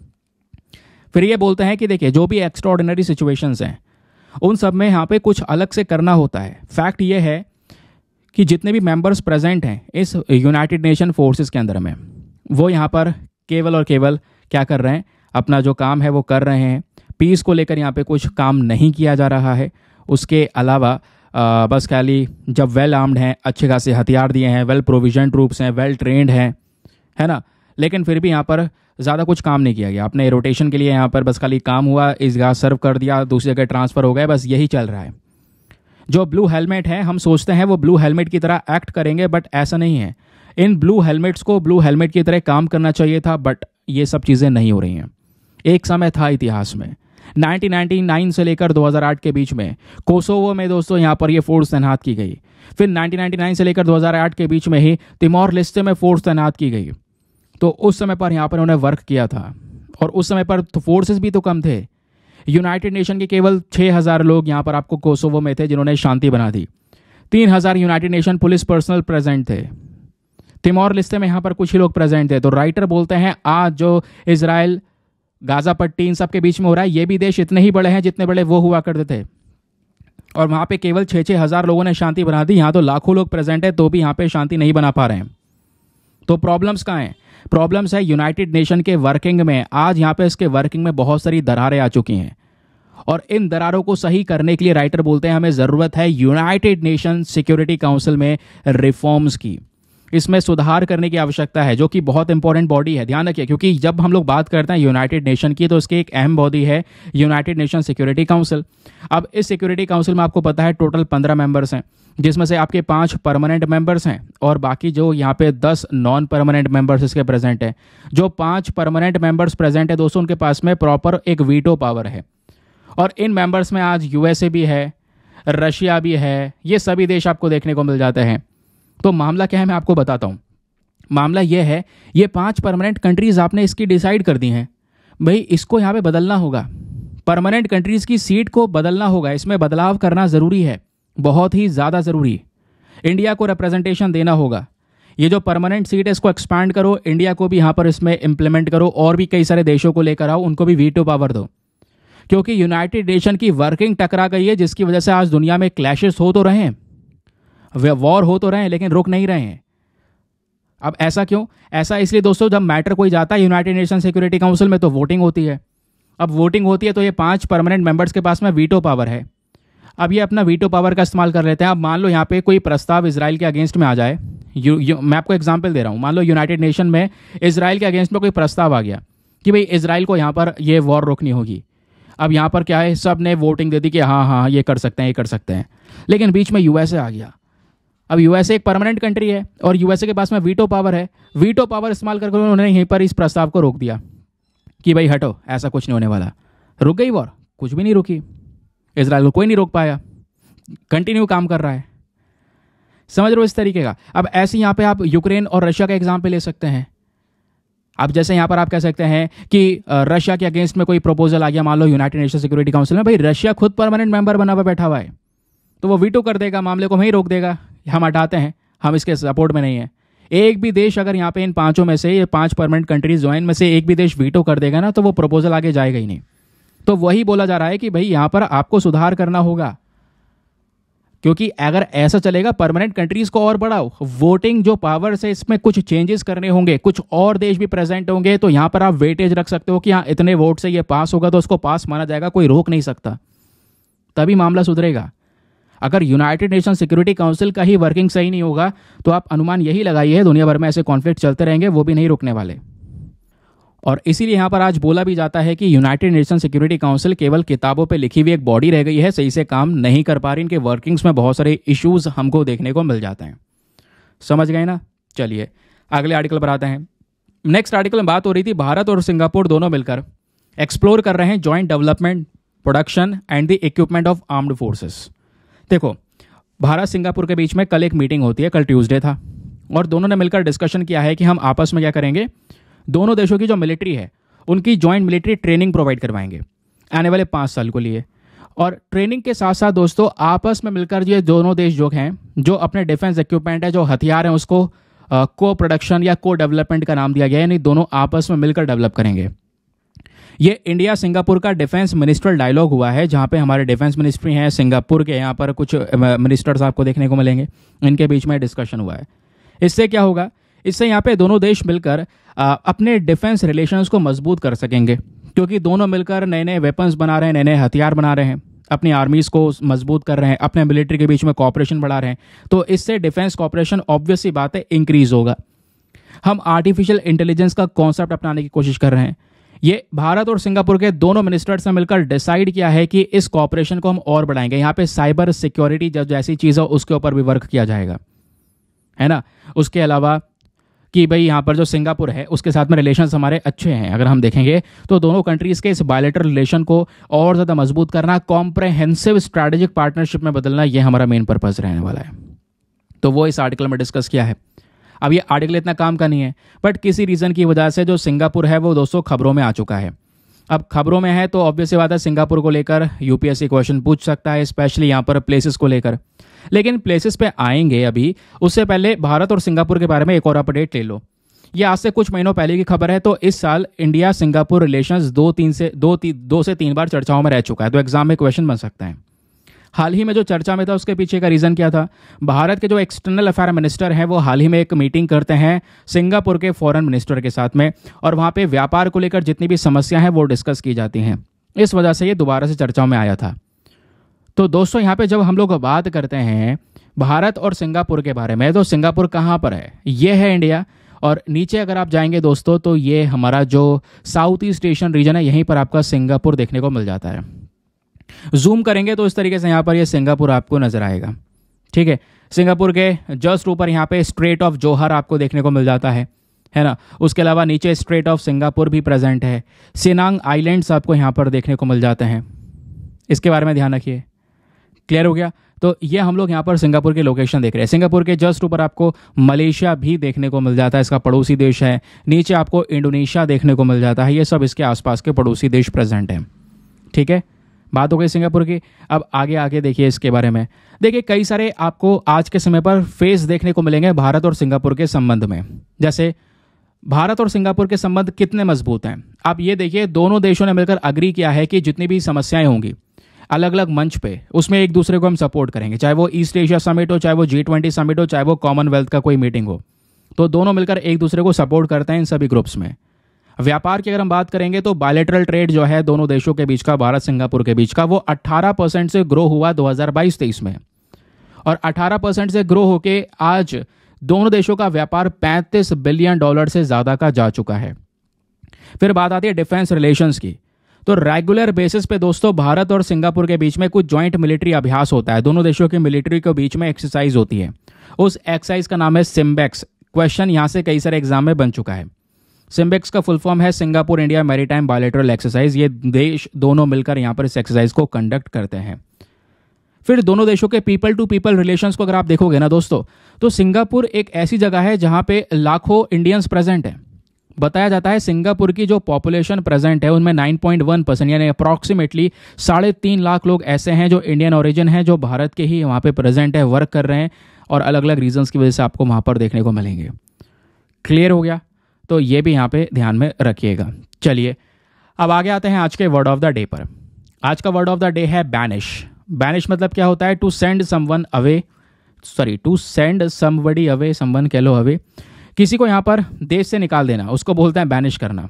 फिर ये बोलते हैं कि देखिए जो भी एक्स्ट्रा ऑर्डिनरी सिचुएशंस हैं उन सब में यहाँ पे कुछ अलग से करना होता है फैक्ट ये है कि जितने भी मेंबर्स प्रेजेंट हैं इस यूनाइटेड नेशन फोर्सेस के अंदर में वो यहाँ पर केवल और केवल क्या कर रहे हैं अपना जो काम है वो कर रहे हैं पीस को लेकर यहाँ पे कुछ काम नहीं किया जा रहा है उसके अलावा आ, बस खाली जब वेल आर्म्ड हैं अच्छे खासे हथियार दिए हैं वेल प्रोविजन ट्रूप्स हैं वेल ट्रेंड हैं है ना लेकिन फिर भी यहाँ पर ज़्यादा कुछ काम नहीं किया गया अपने रोटेशन के लिए यहाँ पर बस खाली काम हुआ इस गाह सर्व कर दिया दूसरी जगह ट्रांसफ़र हो गया बस यही चल रहा है जो ब्लू हेलमेट है हम सोचते हैं वो ब्लू हेलमेट की तरह एक्ट करेंगे बट ऐसा नहीं है इन ब्लू हेलमेट्स को ब्लू हेलमेट की तरह काम करना चाहिए था बट ये सब चीज़ें नहीं हो रही हैं एक समय था इतिहास में 1999 से लेकर 2008 के बीच में कोसोवो में दोस्तों यहाँ पर ये फोर्स तैनात की गई फिर 1999 से लेकर 2008 के बीच में ही तिमोर लिस्ते में फोर्स तैनात की गई तो उस समय पर यहाँ पर उन्होंने वर्क किया था और उस समय पर फोर्सेस तो भी तो कम थे यूनाइटेड नेशन के केवल 6000 लोग यहां पर आपको कोसोवो में थे जिन्होंने शांति बना दी 3000 united nation police personnel present थे तिमोर लिस्ते में यहां पर कुछ ही लोग प्रेजेंट थे तो राइटर बोलते हैं आज जो इसराइल गाजा पट्टी इन सब के बीच में हो रहा है ये भी देश इतने ही बड़े हैं जितने बड़े वो हुआ करते थे और वहां पे केवल छह छह हज़ार लोगों ने शांति बना दी यहां तो लाखों लोग प्रेजेंट है तो भी यहाँ पे शांति नहीं बना पा रहे हैं तो प्रॉब्लम्स कहाँ हैं प्रॉब्लम्स है यूनाइटेड नेशन के वर्किंग में आज यहाँ पे इसके वर्किंग में बहुत सारी दरारें आ चुकी हैं और इन दरारों को सही करने के लिए राइटर बोलते हैं हमें ज़रूरत है यूनाइटेड नेशन सिक्योरिटी काउंसिल में रिफॉर्म्स की इसमें सुधार करने की आवश्यकता है जो कि बहुत इंपॉर्टेंट बॉडी है ध्यान रखिए क्योंकि जब हम लोग बात करते हैं यूनाइटेड नेशन की तो उसकी एक अहम बॉडी है यूनाइटेड नेशन सिक्योरिटी काउंसिल अब इस सिक्योरिटी काउंसिल में आपको पता है टोटल पंद्रह मेंबर्स हैं जिसमें से आपके पांच परमानेंट मेंबर्स हैं और बाकी जो यहाँ पे दस नॉन परमानेंट मेंबर्स इसके प्रेजेंट हैं जो पांच परमानेंट मेंबर्स प्रेजेंट है दोस्तों उनके पास में प्रॉपर एक वीटो पावर है और इन मेंबर्स में आज यूएसए भी है रशिया भी है ये सभी देश आपको देखने को मिल जाते हैं तो मामला क्या है मैं आपको बताता हूँ मामला यह है ये पांच परमानेंट कंट्रीज़ आपने इसकी डिसाइड कर दी हैं भाई इसको यहाँ पे बदलना होगा परमानेंट कंट्रीज़ की सीट को बदलना होगा इसमें बदलाव करना ज़रूरी है बहुत ही ज़्यादा ज़रूरी इंडिया को रिप्रेजेंटेशन देना होगा ये जो परमानेंट सीट है इसको एक्सपैंड करो इंडिया को भी यहाँ पर इसमें इम्प्लीमेंट करो और भी कई सारे देशों को लेकर आओ उनको भी वीटो पावर दो क्योंकि यूनाइटेड नेशन की वर्किंग टकरा गई है जिसकी वजह से आज दुनिया में क्लैशेस हो तो रहे हैं वॉर हो तो रहे हैं लेकिन रुक नहीं रहे हैं अब ऐसा क्यों ऐसा इसलिए दोस्तों जब मैटर कोई जाता है यूनाइटेड नेशन सिक्योरिटी काउंसिल में तो वोटिंग होती है अब वोटिंग होती है तो ये पांच परमानेंट मेंबर्स के पास में वीटो पावर है अब ये अपना वीटो पावर का इस्तेमाल कर लेते हैं अब मान लो यहाँ पे कोई प्रस्ताव इसराइल के अगेंस्ट में आ जाए यू, यू, मैं आपको एग्जाम्पल दे रहा हूँ मान लो यूनाइटेड नेशन में इसराइल के अगेंस्ट में कोई प्रस्ताव आ गया कि भाई इसराइल को यहाँ पर ये वॉर रोकनी होगी अब यहाँ पर क्या है सब ने वोटिंग दे दी कि हाँ, हाँ हाँ ये कर सकते हैं ये कर सकते हैं लेकिन बीच में यूएसए आ गया अब यूएसए एक परमानेंट कंट्री है और यूएसए के पास में वीटो पावर है वीटो पावर इस्तेमाल करके उन्होंने यहीं पर इस प्रस्ताव को रोक दिया कि भाई हटो ऐसा कुछ नहीं होने वाला रुक गई वॉर कुछ भी नहीं रुकी इसराइल को कोई नहीं रोक पाया कंटिन्यू काम कर रहा है समझ रहे हो इस तरीके का अब ऐसे यहाँ पे आप यूक्रेन और रशिया का एग्जाम्पल ले सकते हैं अब जैसे यहाँ पर आप कह सकते हैं कि रशिया के अगेंस्ट में कोई प्रपोजल आ गया मान लो यूनाइटेड नेशन सिक्योरिटी काउंसिल में भाई रशिया खुद परमानेंट मेंबर बना हुआ बैठा हुआ है तो वो वीटो कर देगा मामले को वहीं रोक देगा हम हटाते हैं हम इसके सपोर्ट में नहीं है एक भी देश अगर यहाँ पे इन पांचों में से ये पांच परमानेंट कंट्रीज ज्वाइन में से एक भी देश वीटो कर देगा ना तो वो प्रपोजल आगे जाएगा ही नहीं तो वही बोला जा रहा है कि भाई यहाँ पर आपको सुधार करना होगा क्योंकि अगर ऐसा चलेगा परमानेंट कंट्रीज को और बढ़ाओ वोटिंग जो पावर से इसमें कुछ चेंजेस करने होंगे कुछ और देश भी प्रेजेंट होंगे तो यहाँ पर आप वेटेज रख सकते हो कि हाँ इतने वोट से ये पास होगा तो उसको पास माना जाएगा कोई रोक नहीं सकता तभी मामला सुधरेगा अगर यूनाइटेड नेशन सिक्योरिटी काउंसिल का ही वर्किंग सही नहीं होगा तो आप अनुमान यही लगाइए दुनिया भर में ऐसे कॉन्फ्लिक्ट चलते रहेंगे वो भी नहीं रुकने वाले और इसीलिए यहाँ पर आज बोला भी जाता है कि यूनाइटेड नेशन सिक्योरिटी काउंसिल केवल किताबों पे लिखी हुई एक बॉडी रह गई है सही से काम नहीं कर पा रही इनके वर्किंग्स में बहुत सारे इश्यूज हमको देखने को मिल जाते हैं समझ गए ना चलिए अगले आर्टिकल पर आते हैं नेक्स्ट आर्टिकल में बात हो रही थी भारत और सिंगापुर दोनों मिलकर एक्सप्लोर कर रहे हैं joint development production and the equipment of armed forces देखो भारत सिंगापुर के बीच में कल एक मीटिंग होती है कल ट्यूसडे था और दोनों ने मिलकर डिस्कशन किया है कि हम आपस में क्या करेंगे दोनों देशों की जो मिलिट्री है उनकी जॉइंट मिलिट्री ट्रेनिंग प्रोवाइड करवाएंगे आने वाले पाँच साल को लिए और ट्रेनिंग के साथ साथ दोस्तों आपस में मिलकर ये दोनों देश जो हैं जो अपने डिफेंस इक्विपमेंट है जो हथियार हैं उसको को प्रोडक्शन या को डेवलपमेंट का नाम दिया गया है यानी दोनों आपस में मिलकर डेवलप करेंगे ये इंडिया सिंगापुर का डिफेंस मिनिस्टर डायलॉग हुआ है जहाँ पे हमारे डिफेंस मिनिस्ट्री हैं सिंगापुर के यहाँ पर कुछ मिनिस्टर्स आपको देखने को मिलेंगे इनके बीच में डिस्कशन हुआ है इससे क्या होगा इससे यहाँ पे दोनों देश मिलकर आ, अपने डिफेंस रिलेशंस को मजबूत कर सकेंगे क्योंकि दोनों मिलकर नए नए वेपन्स बना रहे हैं नए नए हथियार बना रहे हैं अपनी आर्मीज़ को मजबूत कर रहे हैं अपने मिलिट्री के बीच में कॉपरेशन बढ़ा रहे हैं तो इससे डिफेंस कॉपरेशन ऑब्वियसली बात है इंक्रीज होगा हम आर्टिफिशियल इंटेलिजेंस का कॉन्सेप्ट अपनाने की कोशिश कर रहे हैं ये भारत और सिंगापुर के दोनों मिनिस्टर्स ने मिलकर डिसाइड किया है कि इस कॉपरेशन को हम और बढ़ाएंगे यहां पे साइबर सिक्योरिटी जैसी चीज़ है उसके ऊपर भी वर्क किया जाएगा है ना उसके अलावा कि भाई यहां पर जो सिंगापुर है उसके साथ में रिलेशन हमारे अच्छे हैं अगर हम देखेंगे तो दोनों कंट्रीज़ के इस बायोलेटर रिलेशन को और ज़्यादा मजबूत करना कॉम्प्रेहेंसिव स्ट्रेटेजिक पार्टनरशिप में बदलना यह हमारा मेन पर्पज़ रहने वाला है तो वो इस आर्टिकल में डिस्कस किया है अब ये आर्टिकल इतना काम का नहीं है बट किसी रीज़न की वजह से जो सिंगापुर है वो दोस्तों खबरों में आ चुका है अब खबरों में है तो ऑब्वियस बात है सिंगापुर को लेकर यूपीएससी क्वेश्चन पूछ सकता है स्पेशली यहाँ पर प्लेसेस को लेकर लेकिन प्लेसेस पे आएंगे अभी उससे पहले भारत और सिंगापुर के बारे में एक और अपडेट ले लो ये आज से कुछ महीनों पहले की खबर है तो इस साल इंडिया सिंगापुर रिलेशंस दो तीन से दो ती, दो से तीन बार चर्चाओं में रह चुका है तो एग्जाम में क्वेश्चन बन सकता है हाल ही में जो चर्चा में था उसके पीछे का रीज़न क्या था भारत के जो एक्सटर्नल अफेयर मिनिस्टर हैं वो हाल ही में एक मीटिंग करते हैं सिंगापुर के फॉरेन मिनिस्टर के साथ में और वहाँ पे व्यापार को लेकर जितनी भी समस्या हैं वो डिस्कस की जाती हैं इस वजह से ये दोबारा से चर्चाओं में आया था तो दोस्तों यहाँ पे जब हम लोग बात करते हैं भारत और सिंगापुर के बारे में तो सिंगापुर कहाँ पर है ये है इंडिया और नीचे अगर आप जाएंगे दोस्तों तो ये हमारा जो साउथ ईस्ट एशियन रीजन है यहीं पर आपका सिंगापुर देखने को मिल जाता है जूम करेंगे तो इस तरीके से यहाँ पर ये सिंगापुर आपको नजर आएगा ठीक है सिंगापुर के जस्ट ऊपर यहाँ पे स्ट्रेट ऑफ जोहर आपको देखने को मिल जाता है है ना उसके अलावा नीचे स्ट्रेट ऑफ सिंगापुर भी प्रेजेंट है सिनांग आइलैंड्स आपको यहाँ पर देखने को मिल जाते हैं इसके बारे में ध्यान रखिए क्लियर हो गया तो ये हम लोग यहाँ पर सिंगापुर के लोकेशन देख रहे हैं सिंगापुर के जस्ट ऊपर आपको मलेशिया भी देखने को मिल जाता है इसका पड़ोसी देश है नीचे आपको इंडोनेशिया देखने को मिल जाता है ये सब इसके आसपास के पड़ोसी देश प्रेजेंट हैं ठीक है बात हो गई सिंगापुर की अब आगे आगे देखिए इसके बारे में देखिए कई सारे आपको आज के समय पर फेस देखने को मिलेंगे भारत और सिंगापुर के संबंध में जैसे भारत और सिंगापुर के संबंध कितने मजबूत हैं आप ये देखिए दोनों देशों ने मिलकर अग्री किया है कि जितनी भी समस्याएं होंगी अलग अलग मंच पे उसमें एक दूसरे को हम सपोर्ट करेंगे चाहे वो ईस्ट एशिया समिट हो चाहे वो जी ट्वेंटी समिट हो चाहे वो कॉमनवेल्थ का कोई मीटिंग हो तो दोनों मिलकर एक दूसरे को सपोर्ट करते हैं इन सभी ग्रुप्स में व्यापार की अगर हम बात करेंगे तो बायलेटरल ट्रेड जो है दोनों देशों के बीच का भारत सिंगापुर के बीच का वो 18 परसेंट से ग्रो हुआ 2022-23 में और 18 परसेंट से ग्रो होके आज दोनों देशों का व्यापार 35 बिलियन डॉलर से ज़्यादा का जा चुका है फिर बात आती है डिफेंस रिलेशंस की तो रेगुलर बेसिस पे दोस्तों भारत और सिंगापुर के बीच में कुछ ज्वाइंट मिलिट्री अभ्यास होता है दोनों देशों के मिलिट्री के बीच में एक्सरसाइज होती है उस एक्सरसाइज का नाम है सिम्बेक्स क्वेश्चन यहाँ से कई सारे एग्जाम में बन चुका है सिम्बेक्स का फुल फॉर्म है Singapore India maritime bilateral exercise ये देश दोनों मिलकर यहाँ पर इस एक्सरसाइज को कंडक्ट करते हैं फिर दोनों देशों के पीपल टू पीपल रिलेशन को अगर आप देखोगे ना दोस्तों तो सिंगापुर एक ऐसी जगह है जहाँ पे लाखों इंडियंस प्रेजेंट हैं बताया जाता है सिंगापुर की जो पॉपुलेशन प्रेजेंट है उनमें 9.1 परसेंट यानी अप्रॉक्सीमेटली साढ़े तीन लाख लोग ऐसे हैं जो इंडियन ओरिजिन हैं जो भारत के ही वहाँ पे प्रेजेंट है वर्क कर रहे हैं और अलग अलग रीजंस की वजह से आपको वहाँ पर देखने को मिलेंगे क्लियर हो गया तो ये भी यहाँ पे ध्यान में रखिएगा चलिए अब आगे आते हैं आज के वर्ड ऑफ द डे पर आज का वर्ड ऑफ द डे है बैनिश बैनिश मतलब क्या होता है to send someone away sorry to send somebody away someone कह लो अवे किसी को यहाँ पर देश से निकाल देना उसको बोलते हैं बैनिश करना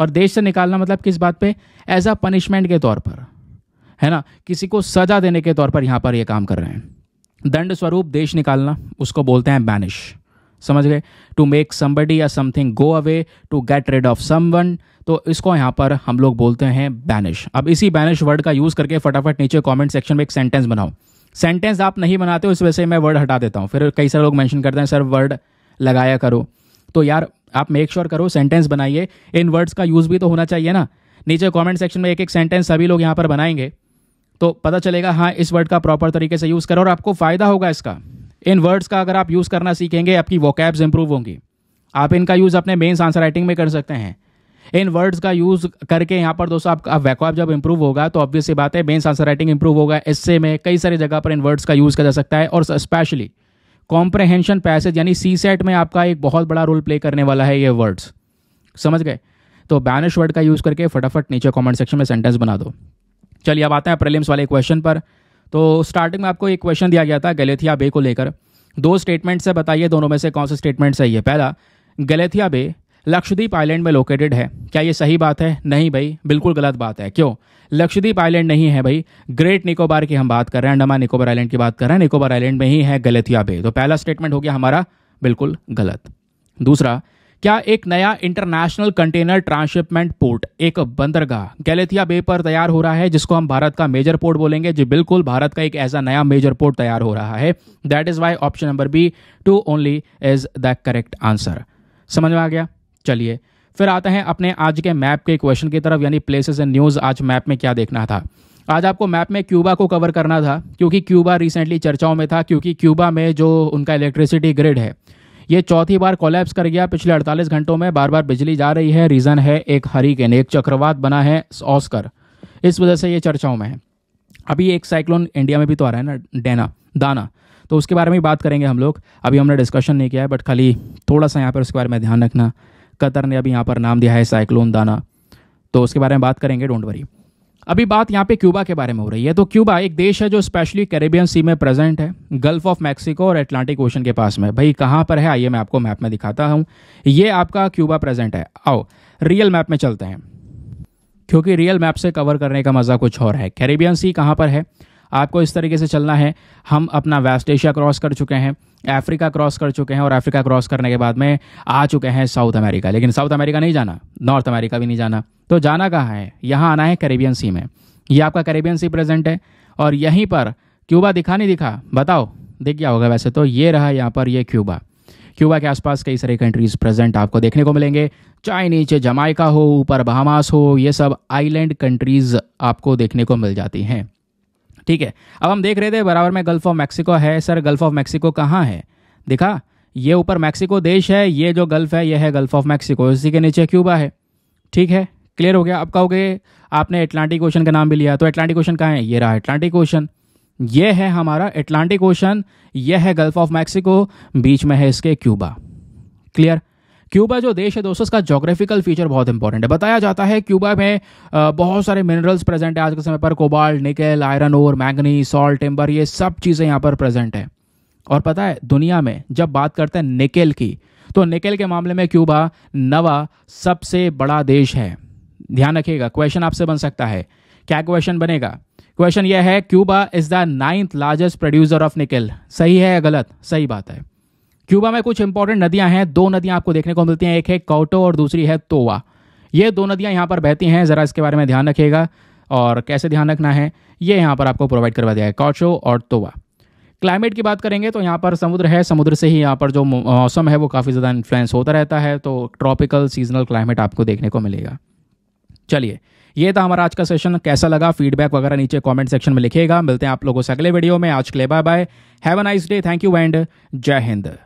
और देश से निकालना मतलब किस बात पे एज अ पनिशमेंट के तौर पर है ना किसी को सजा देने के तौर पर यहाँ पर ये काम कर रहे हैं दंड स्वरूप देश निकालना उसको बोलते हैं बैनिश समझ गए टू मेक समबडी या something go away to get rid of one तो इसको यहाँ पर हम लोग बोलते हैं बैनिश अब इसी बैनिश वर्ड का यूज़ करके फटाफट नीचे कमेंट सेक्शन में एक सेंटेंस बनाओ सेंटेंस आप नहीं बनाते हो इस वजह से मैं वर्ड हटा देता हूँ फिर कई सारे लोग मैंशन करते हैं सर वर्ड लगाया करो तो यार आप मेक श्योर sure करो सेंटेंस बनाइए इन वर्ड्स का यूज़ भी तो होना चाहिए ना नीचे कमेंट सेक्शन में एक एक सेंटेंस सभी लोग यहाँ पर बनाएंगे तो पता चलेगा हाँ इस वर्ड का प्रॉपर तरीके से यूज़ करो और आपको फ़ायदा होगा इसका इन वर्ड्स का अगर आप यूज़ करना सीखेंगे आपकी वोकैब्स इंप्रूव होंगी आप इनका यूज़ अपने मेन्स आंसर राइटिंग में कर सकते हैं इन वर्ड्स का यूज़ करके यहाँ पर दोस्तों आपका वैकॉप जब इंप्रूव होगा तो ऑब्वियस सी बात है मेन्स आंसर राइटिंग इंप्रूव होगा इससे में कई सारी जगह पर इन वर्ड्स का यूज़ किया जा सकता है और स्पेशली कॉम्प्रहेंशन पैसेज यानी सी सेट में आपका एक बहुत बड़ा रोल प्ले करने वाला है ये वर्ड्स समझ गए तो बैनिश वर्ड का यूज़ करके फटाफट नीचे कॉमेंट सेक्शन में सेंटेंस बना दो चलिए अब आते हैं प्रेलिम्स वाले क्वेश्चन पर तो स्टार्टिंग में आपको एक क्वेश्चन दिया गया था गलेथिया बे को लेकर दो स्टेटमेंट से बताइए दोनों में से कौन सा स्टेटमेंट सही है पहला गलेथिया बे लक्षद्वीप आइलैंड में लोकेटेड है क्या ये सही बात है नहीं भाई बिल्कुल गलत बात है क्यों लक्षद्वीप आइलैंड नहीं है भाई ग्रेट निकोबार की हम बात कर रहे हैं अंडमान निकोबार आइलैंड की बात कर रहे हैं निकोबार आइलैंड में ही है गलेथिया बे तो पहला स्टेटमेंट हो गया हमारा बिल्कुल गलत दूसरा क्या एक नया इंटरनेशनल कंटेनर ट्रांसशिपमेंट पोर्ट एक बंदरगाह गैलेथिया बे पर तैयार हो रहा है जिसको हम भारत का मेजर पोर्ट बोलेंगे जो बिल्कुल भारत का एक ऐसा नया मेजर पोर्ट तैयार हो रहा है that is why option number B two only is the correct answer समझ में आ गया चलिए फिर आते हैं अपने आज के मैप के क्वेश्चन की तरफ यानी प्लेसेज एंड न्यूज़ आज मैप में क्या देखना था आज आपको मैप में क्यूबा को कवर करना था क्योंकि क्यूबा रिसेंटली चर्चाओं में था क्योंकि क्यूबा में जो उनका इलेक्ट्रिसिटी ग्रिड है ये चौथी बार कोलैप्स कर गया पिछले 48 घंटों में बार बार बिजली जा रही है रीज़न है एक हरीकेन एक चक्रवात बना है ऑस्कर इस वजह से ये चर्चाओं में है अभी एक साइक्लोन इंडिया में भी तो आ रहा है ना डेना दाना तो उसके बारे में बात करेंगे हम लोग अभी हमने डिस्कशन नहीं किया है बट खाली थोड़ा सा यहाँ पर उसके बारे में ध्यान रखना कतर ने अभी यहाँ पर नाम दिया है साइक्लोन दाना तो उसके बारे में बात करेंगे डोंट वरी अभी बात यहाँ पे क्यूबा के बारे में हो रही है तो क्यूबा एक देश है जो स्पेशली कैरेबियन सी में प्रेजेंट है गल्फ ऑफ मैक्सिको और एटलांटिक ओशन के पास में भाई कहाँ पर है आइए मैं आपको मैप में दिखाता हूँ ये आपका क्यूबा प्रेजेंट है आओ रियल मैप में चलते हैं क्योंकि रियल मैप से कवर करने का मज़ा कुछ और है कैरेबियन सी कहाँ पर है आपको इस तरीके से चलना है हम अपना वेस्ट एशिया क्रॉस कर चुके हैं अफ्रीका क्रॉस कर चुके हैं और अफ्रीका क्रॉस करने के बाद में आ चुके हैं साउथ अमेरिका लेकिन साउथ अमेरिका नहीं जाना नॉर्थ अमेरिका भी नहीं जाना तो जाना कहाँ है यहाँ आना है करेबियन सी में ये आपका करेबियन सी प्रेजेंट है और यहीं पर क्यूबा दिखा नहीं दिखा बताओ दिख गया होगा वैसे तो ये रहा यहाँ पर ये क्यूबा क्यूबा के आसपास कई सारे कंट्रीज प्रेजेंट आपको देखने को मिलेंगे चाहे नीचे जमाइका हो ऊपर बहामास हो ये सब आइलैंड कंट्रीज आपको देखने को मिल जाती हैं ठीक है अब हम देख रहे थे बराबर में गल्फ ऑफ मैक्सिको है सर गल्फ ऑफ मैक्सिको कहाँ है देखा ये ऊपर मैक्सिको देश है ये जो गल्फ है यह है गल्फ ऑफ मैक्सिको इसी के नीचे क्यूबा है ठीक है क्लियर हो गया अब कहोगे आपने एटलांटिक ओशन का नाम भी लिया तो एटलांटिक ओशन कहाँ है ये रहा एटलांटिक ओशन ये है हमारा एटलांटिक ओशन ये है गल्फ ऑफ मैक्सिको बीच में है इसके क्यूबा क्लियर क्यूबा जो देश है दोस्तों इसका जोग्राफिकल फीचर बहुत इंपॉर्टेंट है बताया जाता है क्यूबा में बहुत सारे मिनरल्स प्रेजेंट है आज के समय पर cobalt nickel iron ore manganese salt timber ये सब चीज़ें यहाँ पर प्रेजेंट है और पता है दुनिया में जब बात करते हैं निकेल की तो निकेल के मामले में क्यूबा नवा सबसे बड़ा देश है ध्यान रखिएगा क्वेश्चन आपसे बन सकता है क्या क्वेश्चन बनेगा क्वेश्चन यह है Cuba is the ninth largest producer of nickel सही है या गलत सही बात है क्यूबा में कुछ इंपॉर्टेंट नदियां हैं दो नदियां आपको देखने को मिलती हैं एक है कौटो और दूसरी है तोवा ये दो नदियां यहाँ पर बहती हैं ज़रा इसके बारे में ध्यान रखिएगा और कैसे ध्यान रखना है ये यहाँ पर आपको प्रोवाइड करवा दिया है कौचो और तोवा क्लाइमेट की बात करेंगे तो यहाँ पर समुद्र है समुद्र से ही यहाँ पर जो मौसम है वो काफ़ी ज़्यादा इन्फ्लुएंस होता रहता है तो ट्रॉपिकल सीजनल क्लाइमेट आपको देखने को मिलेगा चलिए ये था हमारा आज का सेशन कैसा लगा फीडबैक वगैरह नीचे कमेंट सेक्शन में लिखिएगा मिलते हैं आप लोगों से अगले वीडियो में आज के लिए bye bye have a nice day thank you and Jai Hind